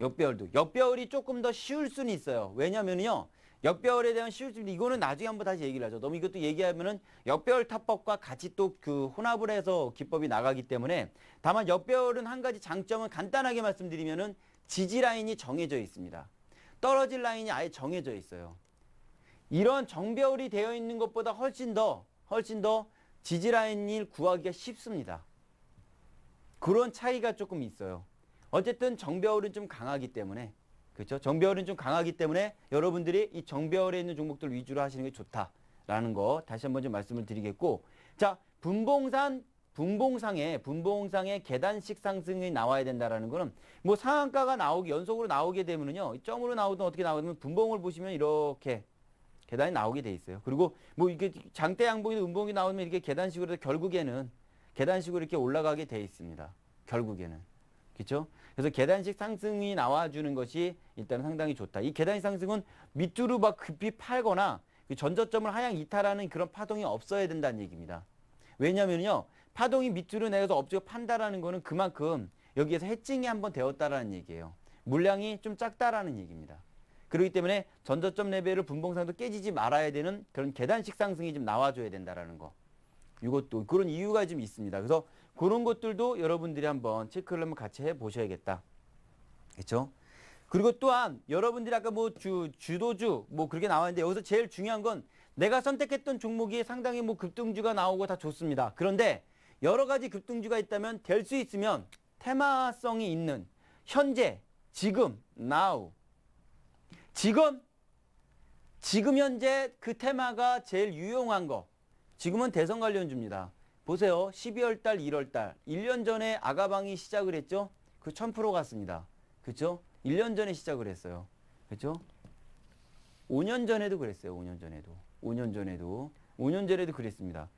역배열도. 역배열이 조금 더 쉬울 수는 있어요. 왜냐면요. 역배열에 대한 쉬울 수는 이거는 나중에 한번 다시 얘기를 하죠. 너무 이것도 얘기하면은 역배열 타법과 같이 또 그 혼합을 해서 기법이 나가기 때문에 다만 역배열은 한 가지 장점은 간단하게 말씀드리면은 지지 라인이 정해져 있습니다. 떨어질 라인이 아예 정해져 있어요. 이런 정배열이 되어 있는 것보다 훨씬 더 훨씬 더 지지 라인을 구하기가 쉽습니다. 그런 차이가 조금 있어요. 어쨌든 정배열은 좀 강하기 때문에 그렇죠? 정배열은 좀 강하기 때문에 여러분들이 이 정배열에 있는 종목들 위주로 하시는 게 좋다라는 거 다시 한번 좀 말씀을 드리겠고 자 분봉산 분봉상에 분봉상에 계단식 상승이 나와야 된다라는 거는 뭐 상한가가 나오기 연속으로 나오게 되면은요. 점으로 나오든 어떻게 나오든 분봉을 보시면 이렇게 계단이 나오게 돼 있어요. 그리고 뭐 이게 장대 양봉이나 음봉이 나오면 이렇게 계단식으로 결국에는 계단식으로 이렇게 올라가게 돼 있습니다. 결국에는. 그렇죠? 그래서 계단식 상승이 나와주는 것이 일단 상당히 좋다. 이 계단식 상승은 밑으로 막 급히 팔거나 그 전저점을 하향 이탈하는 그런 파동이 없어야 된다는 얘기입니다. 왜냐면요. 파동이 밑으로 내려서 업적가 판다라는 거는 그만큼 여기에서 해칭이 한번 되었다라는 얘기예요. 물량이 좀 작다라는 얘기입니다. 그렇기 때문에 전저점 레벨을 분봉상도 깨지지 말아야 되는 그런 계단식 상승이 좀 나와줘야 된다라는 거. 이것도 그런 이유가 좀 있습니다. 그래서 그런 것들도 여러분들이 한번 체크를 한번 같이 해보셔야겠다. 그렇죠? 그리고 또한 여러분들이 아까 뭐 주, 주도주 뭐 그렇게 나왔는데 여기서 제일 중요한 건 내가 선택했던 종목이 상당히 뭐 급등주가 나오고 다 좋습니다. 그런데 여러 가지 급등주가 있다면 될 수 있으면 테마성이 있는 현재, 지금, now. 지금, 지금 현재 그 테마가 제일 유용한 거. 지금은 대선 관련주입니다. 보세요. 12월 달, 1월 달. 1년 전에 아가방이 시작을 했죠. 그 1000% 갔습니다. 그렇죠? 1년 전에 시작을 했어요. 그렇죠? 5년 전에도 그랬어요. 5년 전에도. 5년 전에도. 5년 전에도 그랬습니다.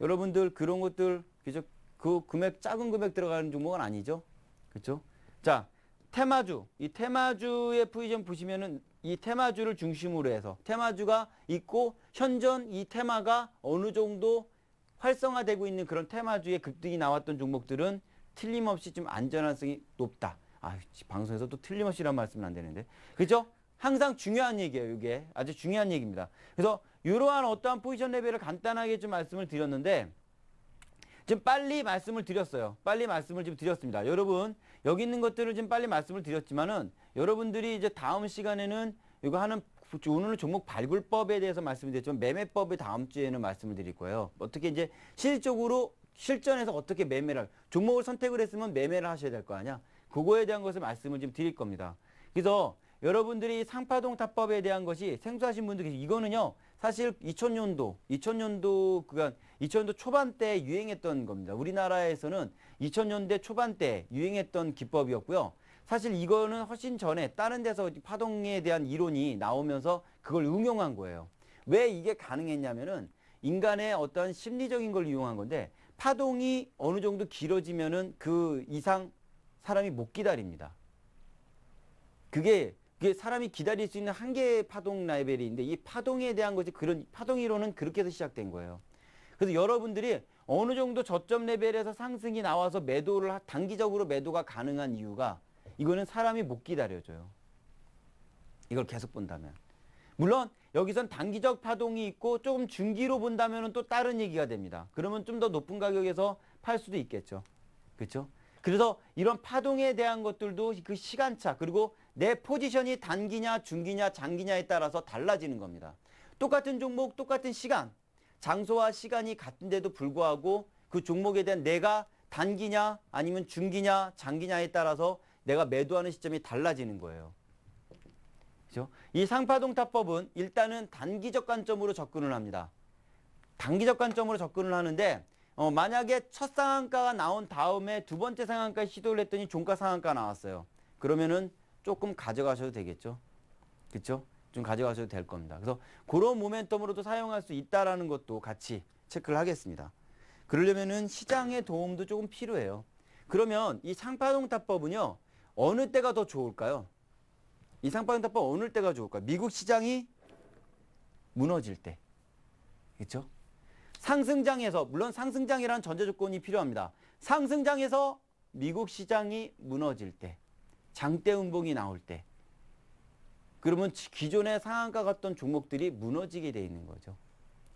여러분들 그런 것들 그죠? 그 금액 작은 금액 들어가는 종목은 아니죠. 그렇죠? 자, 테마주. 이 테마주의 포지션 보시면은 이 테마주를 중심으로 해서 테마주가 있고 현전 이 테마가 어느 정도 활성화되고 있는 그런 테마주의 급등이 나왔던 종목들은 틀림없이 좀 안전성이 높다. 아, 방송에서 또 틀림없이란 말씀은 안 되는데. 그죠? 항상 중요한 얘기예요, 이게. 아주 중요한 얘기입니다. 그래서 이러한 어떠한 포지션 레벨을 간단하게 좀 말씀을 드렸는데 지금 빨리 말씀을 드렸어요. 빨리 말씀을 지금 드렸습니다. 여러분 여기 있는 것들을 지금 빨리 말씀을 드렸지만은 여러분들이 이제 다음 시간에는 이거 하는 오늘 종목 발굴법에 대해서 말씀드렸지만 매매법에 다음 주에는 말씀을 드릴 거예요. 어떻게 이제 실적으로 실전에서 어떻게 매매를 종목을 선택을 했으면 매매를 하셔야 될 거 아니야. 그거에 대한 것을 말씀을 지금 드릴 겁니다. 그래서 여러분들이 상파동 타법에 대한 것이 생소하신 분들 계시 이거는요. 사실 2000년도, 2000년도 그간 2000년도 초반 때 유행했던 겁니다. 우리나라에서는 2000년대 초반 때 유행했던 기법이었고요. 사실 이거는 훨씬 전에 다른 데서 파동에 대한 이론이 나오면서 그걸 응용한 거예요. 왜 이게 가능했냐면은 인간의 어떤 심리적인 걸 이용한 건데 파동이 어느 정도 길어지면은 그 이상 사람이 못 기다립니다. 그게 이게 사람이 기다릴 수 있는 한계의 파동 라 레벨인데 이 파동에 대한 것이 그런 파동 이론은 그렇게 해서 시작된 거예요. 그래서 여러분들이 어느 정도 저점 레벨에서 상승이 나와서 매도를 단기적으로 매도가 가능한 이유가 이거는 사람이 못 기다려줘요. 이걸 계속 본다면. 물론 여기선 단기적 파동이 있고 조금 중기로 본다면 또 다른 얘기가 됩니다. 그러면 좀 더 높은 가격에서 팔 수도 있겠죠. 그렇죠? 그래서 이런 파동에 대한 것들도 그 시간차 그리고 내 포지션이 단기냐 중기냐 장기냐에 따라서 달라지는 겁니다. 똑같은 종목 똑같은 시간 장소와 시간이 같은데도 불구하고 그 종목에 대한 내가 단기냐 아니면 중기냐 장기냐에 따라서 내가 매도하는 시점이 달라지는 거예요. 이 상파동타법은 일단은 단기적 관점으로 접근을 합니다. 단기적 관점으로 접근을 하는데 어, 만약에 첫 상한가가 나온 다음에 두 번째 상한가 시도를 했더니 종가 상한가 나왔어요. 그러면은 조금 가져가셔도 되겠죠. 그렇죠? 좀 가져가셔도 될 겁니다. 그래서 그런 모멘텀으로도 사용할 수 있다라는 것도 같이 체크를 하겠습니다. 그러려면은 시장의 도움도 조금 필요해요. 그러면 이 상파동타법은요. 어느 때가 더 좋을까요? 이 상파동타법 어느 때가 좋을까요? 미국 시장이 무너질 때. 그렇죠? 상승장에서 물론 상승장이라는 전제 조건이 필요합니다. 상승장에서 미국 시장이 무너질 때. 장대음봉이 나올 때 그러면 기존의 상한가 갔던 종목들이 무너지게 돼 있는 거죠.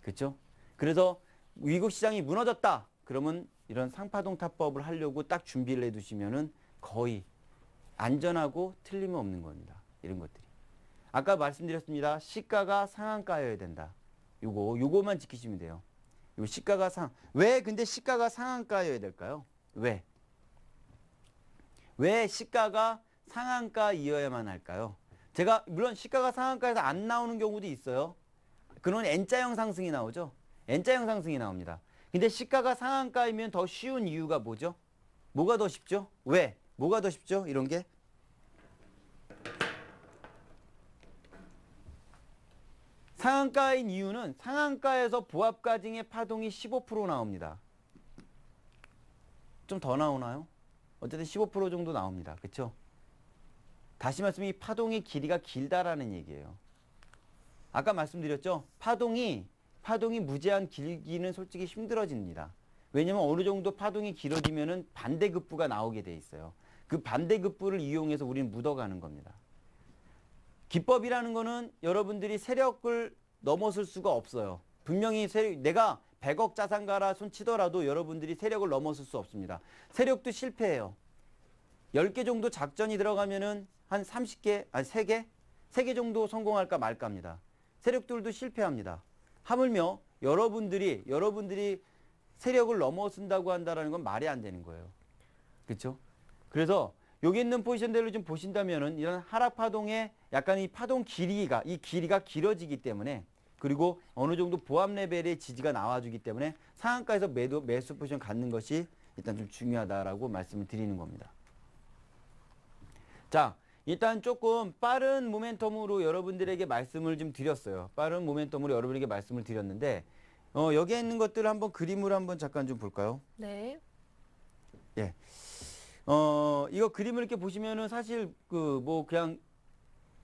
그렇죠? 그래서 미국 시장이 무너졌다. 그러면 이런 상파동 타법을 하려고 딱 준비를 해두시면은 거의 안전하고 틀림없는 겁니다. 이런 것들이. 아까 말씀드렸습니다. 시가가 상한가여야 된다. 요거 요거만 지키시면 돼요. 요 시가가 상. 왜 근데 시가가 상한가여야 될까요? 왜? 왜 시가가 상한가이어야만 할까요? 제가 물론 시가가 상한가에서 안 나오는 경우도 있어요. 그런 N자형 상승이 나오죠. N자형 상승이 나옵니다. 근데 시가가 상한가이면 더 쉬운 이유가 뭐죠? 뭐가 더 쉽죠? 왜? 뭐가 더 쉽죠? 이런 게? 상한가인 이유는 상한가에서 보합가징의 파동이 15% 나옵니다. 좀 더 나오나요? 어쨌든 15% 정도 나옵니다. 그렇죠? 다시 말씀이 파동의 길이가 길다라는 얘기예요. 아까 말씀드렸죠? 파동이 파동이 무제한 길기는 솔직히 힘들어집니다. 왜냐면 어느 정도 파동이 길어지면은 반대급부가 나오게 돼 있어요. 그 반대급부를 이용해서 우리는 묻어가는 겁니다. 기법이라는 거는 여러분들이 세력을 넘어설 수가 없어요. 분명히 세력, 내가 100억 자산가라 손치더라도 여러분들이 세력을 넘어설 수 없습니다. 세력도 실패해요. 10개 정도 작전이 들어가면은 한 30개, 아니 3개? 3개 정도 성공할까 말까 합니다. 세력들도 실패합니다. 하물며 여러분들이, 여러분들이 세력을 넘어선다고 한다는 건 말이 안 되는 거예요. 그렇죠? 그래서 여기 있는 포지션들을 좀 보신다면은 이런 하락 파동의 약간 이 파동 길이가 이 길이가 길어지기 때문에 그리고 어느 정도 보합 레벨의 지지가 나와주기 때문에 상한가에서 매도 매수 포지션 갖는 것이 일단 좀 중요하다라고 말씀을 드리는 겁니다. 자, 일단 조금 빠른 모멘텀으로 여러분들에게 말씀을 좀 드렸어요. 빠른 모멘텀으로 여러분에게 말씀을 드렸는데 어, 여기에 있는 것들을 한번 그림으로 한번 잠깐 좀 볼까요? 네. 예. 어, 이거 그림을 이렇게 보시면은 사실 그 뭐 그냥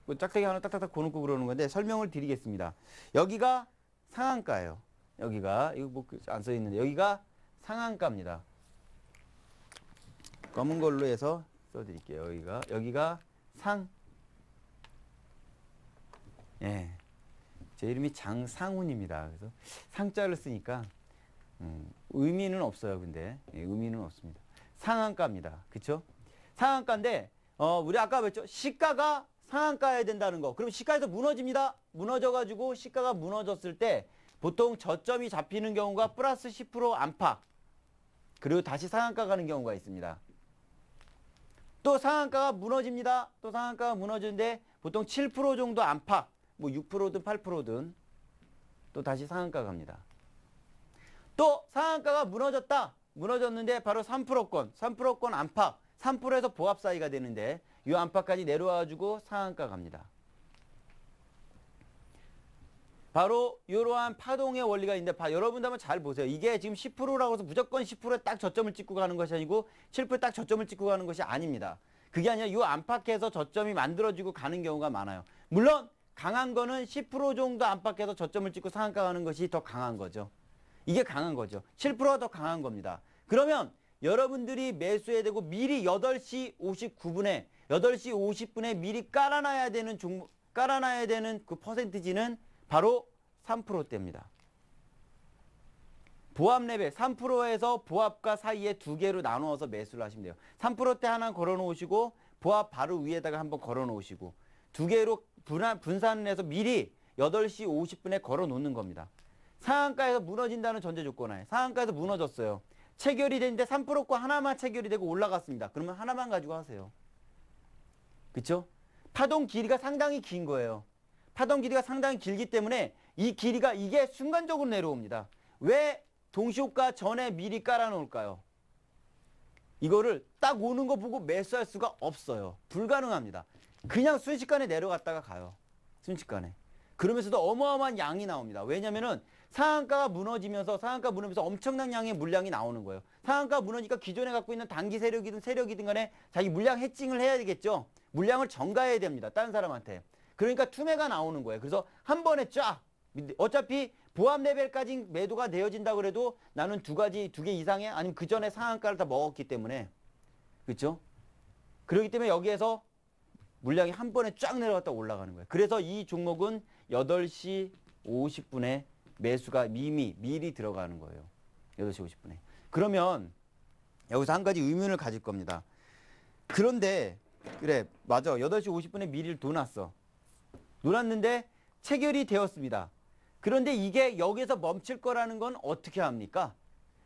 뭐 짝대기 하나 딱딱딱 고놓고 그러는 건데 설명을 드리겠습니다. 여기가 상한가예요. 여기가 이거 뭐 안써 그 있는데 여기가 상한가입니다. 검은 걸로 해서 써드릴게요. 여기가 여기가 상. 예, 제 이름이 장상훈입니다. 그래서 상자를 쓰니까 음, 의미는 없어요. 근데 예, 의미는 없습니다. 상한가입니다. 그렇죠? 상한가인데 어, 우리 아까 봤죠? 시가가 상한가야 된다는 거. 그럼 시가에서 무너집니다. 무너져가지고 시가가 무너졌을 때 보통 저점이 잡히는 경우가 플러스 10% 안팎. 그리고 다시 상한가 가는 경우가 있습니다. 또 상한가가 무너집니다. 또 상한가가 무너지는데 보통 7% 정도 안팎, 뭐 6%든 8%든 또 다시 상한가 갑니다. 또 상한가가 무너졌다. 무너졌는데 바로 3%권, 3%권 안팎, 3%에서 보합 사이가 되는데 이 안팎까지 내려와주고 상한가 갑니다. 바로 이러한 파동의 원리가 있는데 바, 여러분들 한번 잘 보세요. 이게 지금 10%라고 해서 무조건 10%에 딱 저점을 찍고 가는 것이 아니고 7%딱 저점을 찍고 가는 것이 아닙니다. 그게 아니라 이 안팎에서 저점이 만들어지고 가는 경우가 많아요. 물론 강한 거는 10% 정도 안팎에서 저점을 찍고 상한가 가는 것이 더 강한 거죠. 이게 강한 거죠. 7%가 더 강한 겁니다. 그러면 여러분들이 매수해야 되고 미리 8시 59분에 8시 50분에 미리 깔아놔야 되는 종 깔아놔야 되는 그 퍼센티지는 바로 3%대입니다. 보합랩에 3%에서 보합가 사이에 두 개로 나누어서 매수를 하시면 돼요. 3%대 하나 걸어놓으시고 보합 바로 위에다가 한번 걸어놓으시고 두 개로 분산 해서 미리 8시 50분에 걸어놓는 겁니다. 상한가에서 무너진다는 전제 조건하에 상한가에서 무너졌어요. 체결이 되는데 3%고 하나만 체결이 되고 올라갔습니다. 그러면 하나만 가지고 하세요. 그쵸? 파동 길이가 상당히 긴 거예요. 파동 길이가 상당히 길기 때문에 이 길이가 이게 순간적으로 내려옵니다. 왜동시효과 전에 미리 깔아놓을까요? 이거를 딱 오는 거 보고 매수할 수가 없어요. 불가능합니다. 그냥 순식간에 내려갔다가 가요. 순식간에. 그러면서도 어마어마한 양이 나옵니다. 왜냐면은 상한가가 무너지면서 상한가 무너지면서 엄청난 양의 물량이 나오는 거예요. 상한가 무너니까 지 기존에 갖고 있는 단기 세력이든 세력이든 간에 자기 물량 해칭을 해야 되겠죠. 물량을 정가해야 됩니다. 다른 사람한테. 그러니까 투매가 나오는 거예요. 그래서 한 번에 쫙 어차피 보합 레벨까지 매도가 되어진다 그래도 나는 두 가지 두 개 이상의 아니면 그 전에 상한가를 다 먹었기 때문에 그렇죠? 그렇기 때문에 여기에서 물량이 한 번에 쫙 내려갔다 올라가는 거예요. 그래서 이 종목은 8시 50분에 매수가 미미 미리 들어가는 거예요. 8시 50분에. 그러면 여기서 한 가지 의문을 가질 겁니다. 그런데 그래 맞아 8시 50분에 미리를 둬놨어. 놀았는데 체결이 되었습니다. 그런데 이게 여기서 멈출 거라는 건 어떻게 합니까?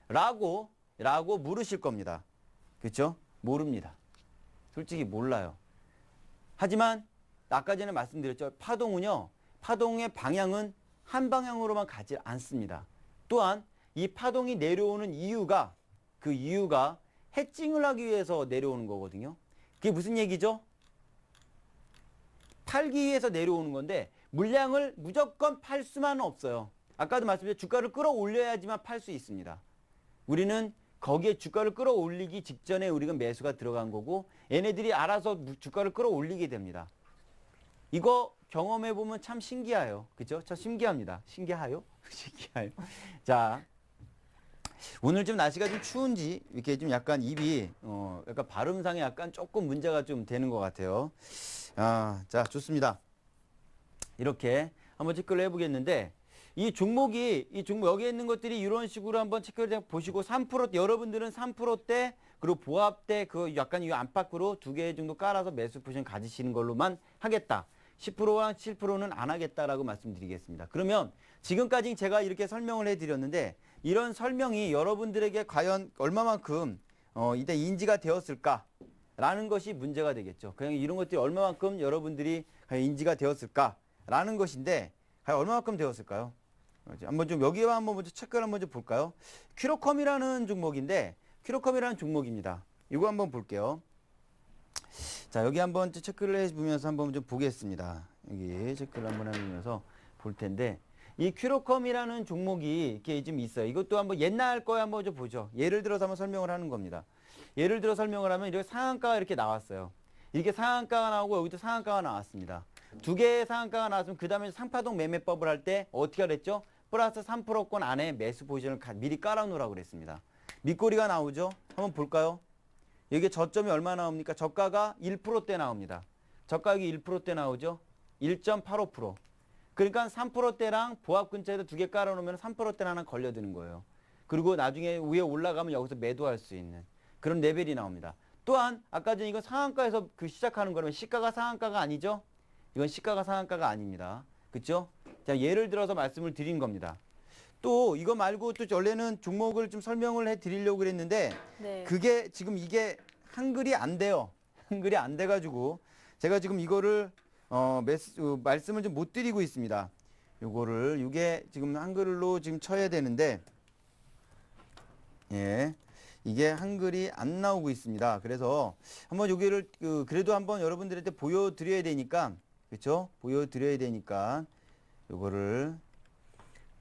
라고 라고 물으실 겁니다. 그렇죠? 모릅니다. 솔직히 몰라요. 하지만 아까 전에 말씀드렸죠. 파동은요. 파동의 방향은 한 방향으로만 가지 않습니다. 또한 이 파동이 내려오는 이유가 그 이유가 해칭을 하기 위해서 내려오는 거거든요. 그게 무슨 얘기죠? 팔기 위해서 내려오는 건데 물량을 무조건 팔 수만은 없어요. 아까도 말씀드렸 주가를 끌어올려야지만 팔 수 있습니다. 우리는 거기에 주가를 끌어올리기 직전에 우리가 매수가 들어간 거고 얘네들이 알아서 주가를 끌어올리게 됩니다. 이거 경험해보면 참 신기해요. 그죠? 저 신기합니다. 신기하요신기하요 *laughs* 자. 오늘 좀 날씨가 좀 추운지 이렇게 좀 약간 입이 어 약간 발음상에 약간 조금 문제가 좀 되는 것 같아요. 아, 자 좋습니다. 이렇게 한번 체크를 해보겠는데 이 종목이 이 종목 여기 있는 것들이 이런 식으로 한번 체크를 보시고 3% 여러분들은 3%대 그리고 보합 때그 약간 이 안팎으로 두 개 정도 깔아서 매수 포션 가지시는 걸로만 하겠다. 10%와 7%는 안 하겠다라고 말씀드리겠습니다. 그러면 지금까지 제가 이렇게 설명을 해드렸는데 이런 설명이 여러분들에게 과연 얼마만큼 어, 이때 인지가 되었을까라는 것이 문제가 되겠죠. 그냥 이런 것들이 얼마만큼 여러분들이 인지가 되었을까라는 것인데 과연 얼마만큼 되었을까요? 한번 좀여기에 한 번 먼저 체크를 한번 좀 볼까요? 큐로컴이라는 종목인데 큐로컴이라는 종목입니다. 이거 한번 볼게요. 자, 여기 한번 체크를 해보면서 한번 좀 보겠습니다. 여기 체크를 한번 해보면서 볼 텐데 이 큐로컴이라는 종목이 이렇게 좀 있어요. 이것도 한번 옛날 거에 한번 좀 보죠. 예를 들어서 한번 설명을 하는 겁니다. 예를 들어 설명을 하면 이렇게 상한가가 이렇게 나왔어요. 이렇게 상한가가 나오고 여기도 상한가가 나왔습니다. 두 개의 상한가가 나왔으면 그 다음에 상파동 매매법을 할 때 어떻게 하랬죠? 플러스 3%권 안에 매수 포지션을 미리 깔아놓으라고 그랬습니다. 밑꼬리가 나오죠? 한번 볼까요? 여기에 저점이 얼마 나옵니까? 저가가 1%대 나옵니다. 저가액이 1%대 나오죠. 1.85%. 그러니까 3%대랑 보합 근처에도 두 개 깔아놓으면 3대 하나 걸려드는 거예요. 그리고 나중에 위에 올라가면 여기서 매도할 수 있는 그런 레벨이 나옵니다. 또한 아까 전에 이건 상한가에서 그 시작하는 거라면 시가가 상한가가 아니죠? 이건 시가가 상한가가 아닙니다. 그렇죠? 자 예를 들어서 말씀을 드린 겁니다. 또 이거 말고 또 원래는 종목을 좀 설명을 해 드리려고 그랬는데 네. 그게 지금 이게 한글이 안 돼요. 한글이 안 돼가지고 제가 지금 이거를 어, 메스, 어 말씀을 좀 못 드리고 있습니다. 요거를 요게 지금 한글로 지금 쳐야 되는데 예 이게 한글이 안 나오고 있습니다. 그래서 한번 요기를 그, 그래도 한번 여러분들한테 보여드려야 되니까 그렇죠 보여드려야 되니까 요거를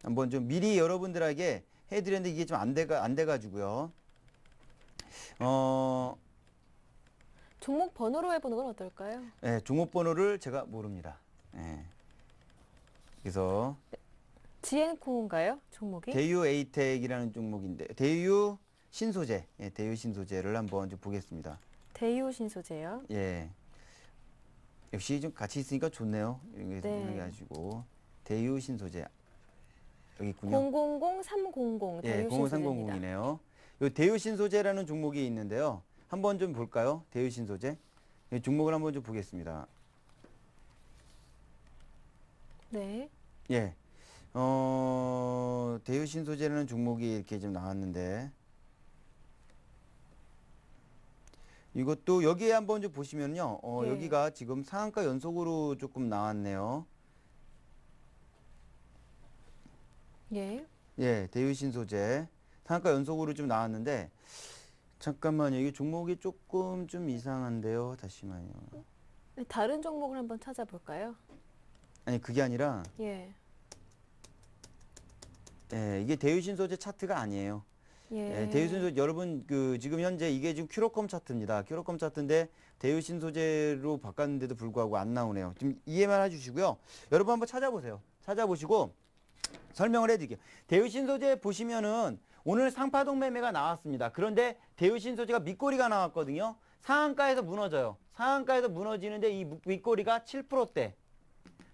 한번 좀 미리 여러분들에게 해드렸는데 이게 좀 안 돼가 안 돼가지고요. 어 종목 번호로 해보는 건 어떨까요? 네, 종목 번호를 제가 모릅니다. 네. 그래서 GN코인가요? 종목이? 대유 에이텍이라는 종목인데 대유 신소재, 예, 대유 신소재를 한번 좀 보겠습니다. 대유 신소재요? 예. 역시 좀 같이 있으니까 좋네요. 이렇게 네. 가지고 대유 신소재. 여기 있군요. 000300 예, 대유신 0 0입니다이 대유신 소재라는 종목이 있는데요. 한번 좀 볼까요? 대유신 소재. 예, 이 종목을 한번 좀 보겠습니다. 네. 예. 어, 대유신 소재라는 종목이 이렇게 좀 나왔는데 이것도 여기에 한번 좀 보시면요. 어, 네. 여기가 지금 상한가 연속으로 조금 나왔네요. 예. 예, 대유신 소재. 상한가 연속으로 좀 나왔는데 잠깐만요. 이게 종목이 조금 좀 이상한데요. 다시만요. 네, 다른 종목을 한번 찾아볼까요? 아니, 그게 아니라 예. 예, 이게 대유신 소재 차트가 아니에요. 예. 예, 대유신 소재 여러분 그 지금 현재 이게 지금 큐로컴 차트입니다. 큐로컴 차트인데 대유신 소재로 바꿨는데도 불구하고 안 나오네요. 좀 이해만 해주시고요. 여러분 한번 찾아보세요. 찾아보시고 설명을 해드릴게요. 대우신소재 보시면은 오늘 상파동 매매가 나왔습니다. 그런데 대우신소재가 밑꼬리가 나왔거든요. 상한가에서 무너져요. 상한가에서 무너지는데 이 밑꼬리가 7%대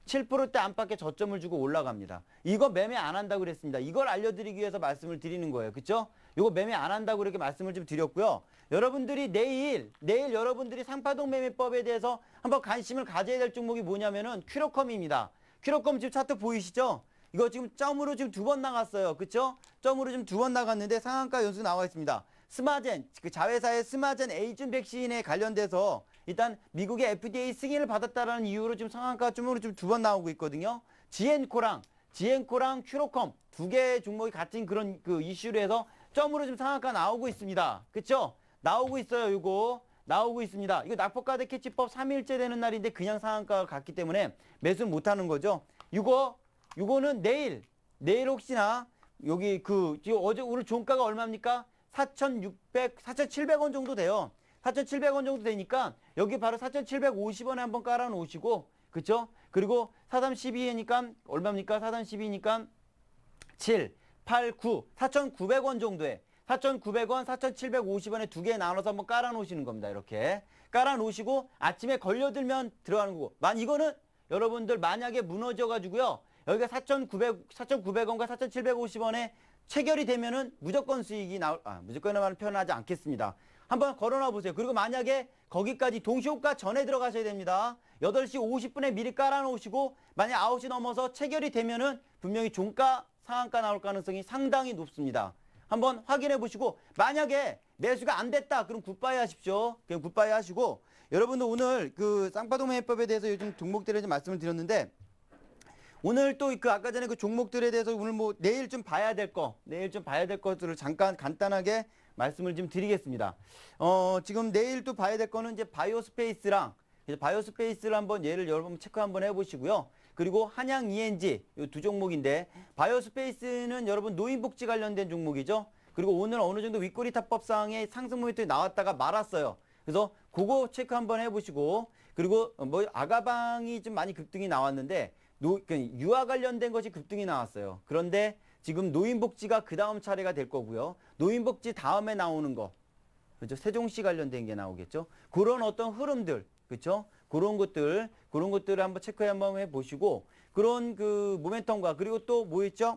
7%대 안팎의 저점을 주고 올라갑니다. 이거 매매 안 한다고 그랬습니다. 이걸 알려드리기 위해서 말씀을 드리는 거예요. 그렇죠? 이거 매매 안 한다고 이렇게 말씀을 좀 드렸고요. 여러분들이 내일 내일 여러분들이 상파동 매매법에 대해서 한번 관심을 가져야 될 종목이 뭐냐면은 큐로컴입니다. 큐로컴 지금 차트 보이시죠? 이거 지금 점으로 지금 두 번 나갔어요. 그렇죠? 점으로 지금 두 번 나갔는데 상한가 연수 나와 있습니다. 스마젠, 그 자회사의 스마젠 에이준 백신에 관련돼서 일단 미국의 FDA 승인을 받았다라는 이유로 지금 상한가 점으로 지금 두 번 나오고 있거든요. 지엔코랑 지엔코랑 큐로컴 두 개의 종목이 같은 그런 그 이슈로 해서 점으로 지금 상한가 나오고 있습니다. 그렇죠? 나오고 있어요, 이거. 나오고 있습니다. 이거 낙폭가대 캐치법 3일째 되는 날인데 그냥 상한가가 갔기 때문에 매수 는 못하는 거죠. 이거 요거는 내일 내일 혹시나 여기 그 어제 오늘 종가가 얼마입니까? 4,600, 4,700원 정도 돼요. 4,700원 정도 되니까 여기 바로 4,750원에 한번 깔아 놓으시고 그쵸? 그리고 4,312니까 얼마입니까? 4,312니까 7, 8, 9, 4,900원 정도에 4,900원, 4,750원에 두 개 나눠서 한번 깔아 놓으시는 겁니다. 이렇게 깔아 놓으시고 아침에 걸려들면 들어가는 거고 만 이거는 여러분들 만약에 무너져 가지고요. 여기가 4,900, 4,900원과 4,750원에 체결이 되면은 무조건 수익이 나올, 아, 무조건이라는 표현 하지 않겠습니다. 한번 걸어놔 보세요. 그리고 만약에 거기까지 동시호가 전에 들어가셔야 됩니다. 8시 50분에 미리 깔아놓으시고 만약 9시 넘어서 체결이 되면은 분명히 종가, 상한가 나올 가능성이 상당히 높습니다. 한번 확인해 보시고 만약에 매수가 안 됐다 그럼 굿바이 하십시오. 그냥 굿바이 하시고 여러분도 오늘 그 쌍파동 매매법에 대해서 요즘 종목들을 좀 말씀을 드렸는데 오늘 또 그 아까 전에 그 종목들에 대해서 오늘 뭐 내일 좀 봐야 될 거, 내일 좀 봐야 될 것들을 잠깐 간단하게 말씀을 좀 드리겠습니다. 어, 지금 내일 또 봐야 될 거는 이제 바이오스페이스랑 바이오스페이스를 한번 예를 여러분 체크 한번 해보시고요. 그리고 한양 ENG 이 두 종목인데 바이오스페이스는 여러분 노인복지 관련된 종목이죠. 그리고 오늘 어느 정도 윗꼬리 탑법상의 상승 모멘트 나왔다가 말았어요. 그래서 그거 체크 한번 해보시고 그리고 어, 뭐 아가방이 좀 많이 급등이 나왔는데 노, 그러니까 유아 관련된 것이 급등이 나왔어요. 그런데 지금 노인복지가 그 다음 차례가 될 거고요. 노인복지 다음에 나오는 거. 그렇죠? 세종시 관련된 게 나오겠죠. 그런 어떤 흐름들. 그렇죠? 그런 것들, 그런 것들을 한번 체크 한번 해보시고 그런 그 모멘텀과 그리고 또 뭐 있죠?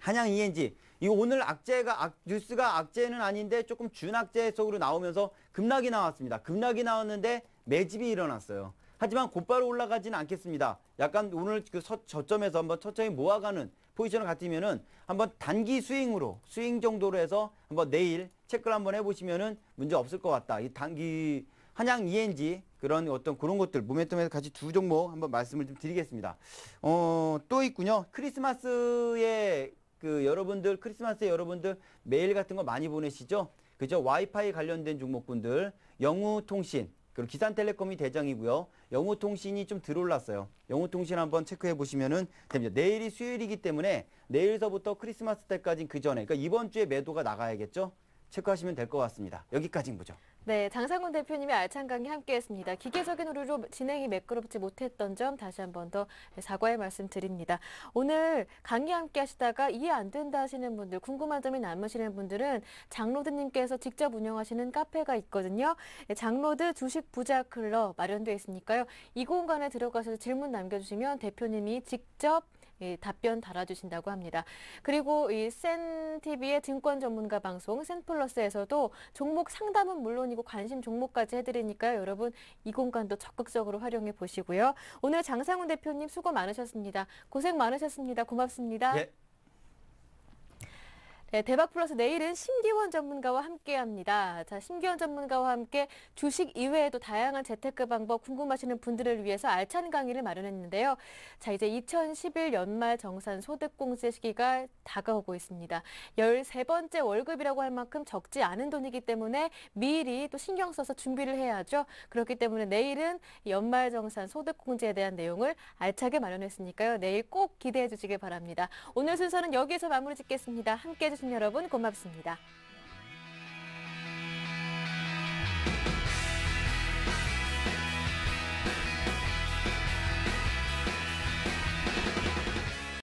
한양 ENG. 이거 오늘 악재가 악, 뉴스가 악재는 아닌데 조금 준악재 속으로 나오면서 급락이 나왔습니다. 급락이 나왔는데 매집이 일어났어요. 하지만 곧바로 올라가지는 않겠습니다. 약간 오늘 그 서, 저점에서 한번 천천히 모아가는 포지션을 같으면은 한번 단기 스윙으로 스윙 정도로 해서 한번 내일 체크를 한번 해보시면은 문제 없을 것 같다. 이 단기 한양 ENG 그런 어떤 그런 것들 모멘텀에서 같이 두 종목 한번 말씀을 좀 드리겠습니다. 어, 또 있군요. 크리스마스에 그 여러분들 크리스마스에 여러분들 메일 같은 거 많이 보내시죠? 그죠? 와이파이 관련된 종목분들 영우통신 그리고 기산텔레콤이 대장이고요. 영호통신이 좀 들어올랐어요. 영호통신 한번 체크해 보시면은 됩니다. 내일이 수요일이기 때문에 내일서부터 크리스마스 때까지 그 전에 그러니까 이번 주에 매도가 나가야겠죠. 체크하시면 될 것 같습니다. 여기까지인 거죠. 네, 장상훈 대표님이 알찬 강의 함께했습니다. 기계적인 오류로 진행이 매끄럽지 못했던 점 다시 한번 더 사과의 말씀 드립니다. 오늘 강의 함께 하시다가 이해 안 된다 하시는 분들, 궁금한 점이 남으시는 분들은 장로드님께서 직접 운영하시는 카페가 있거든요. 예, 장로드 주식 부자 클럽 마련되어 있으니까요. 이 공간에 들어가셔서 질문 남겨주시면 대표님이 직접 예, 답변 달아주신다고 합니다. 그리고 이 센TV의 증권 전문가 방송 센플러스에서도 종목 상담은 물론이고 관심 종목까지 해드리니까 여러분 이 공간도 적극적으로 활용해 보시고요. 오늘 장상훈 대표님 수고 많으셨습니다. 고생 많으셨습니다. 고맙습니다. 예. 네, 대박 플러스 내일은 신기원 전문가와 함께합니다. 자, 신기원 전문가와 함께 주식 이외에도 다양한 재테크 방법 궁금하시는 분들을 위해서 알찬 강의를 마련했는데요. 자, 이제 2011 연말 정산 소득공제 시기가 다가오고 있습니다. 13번째 월급이라고 할 만큼 적지 않은 돈이기 때문에 미리 또 신경 써서 준비를 해야죠. 그렇기 때문에 내일은 연말 정산 소득공제에 대한 내용을 알차게 마련했으니까요. 내일 꼭 기대해 주시길 바랍니다. 오늘 순서는 여기에서 마무리 짓겠습니다. 함께 해주 시청해주신 여러분 고맙습니다.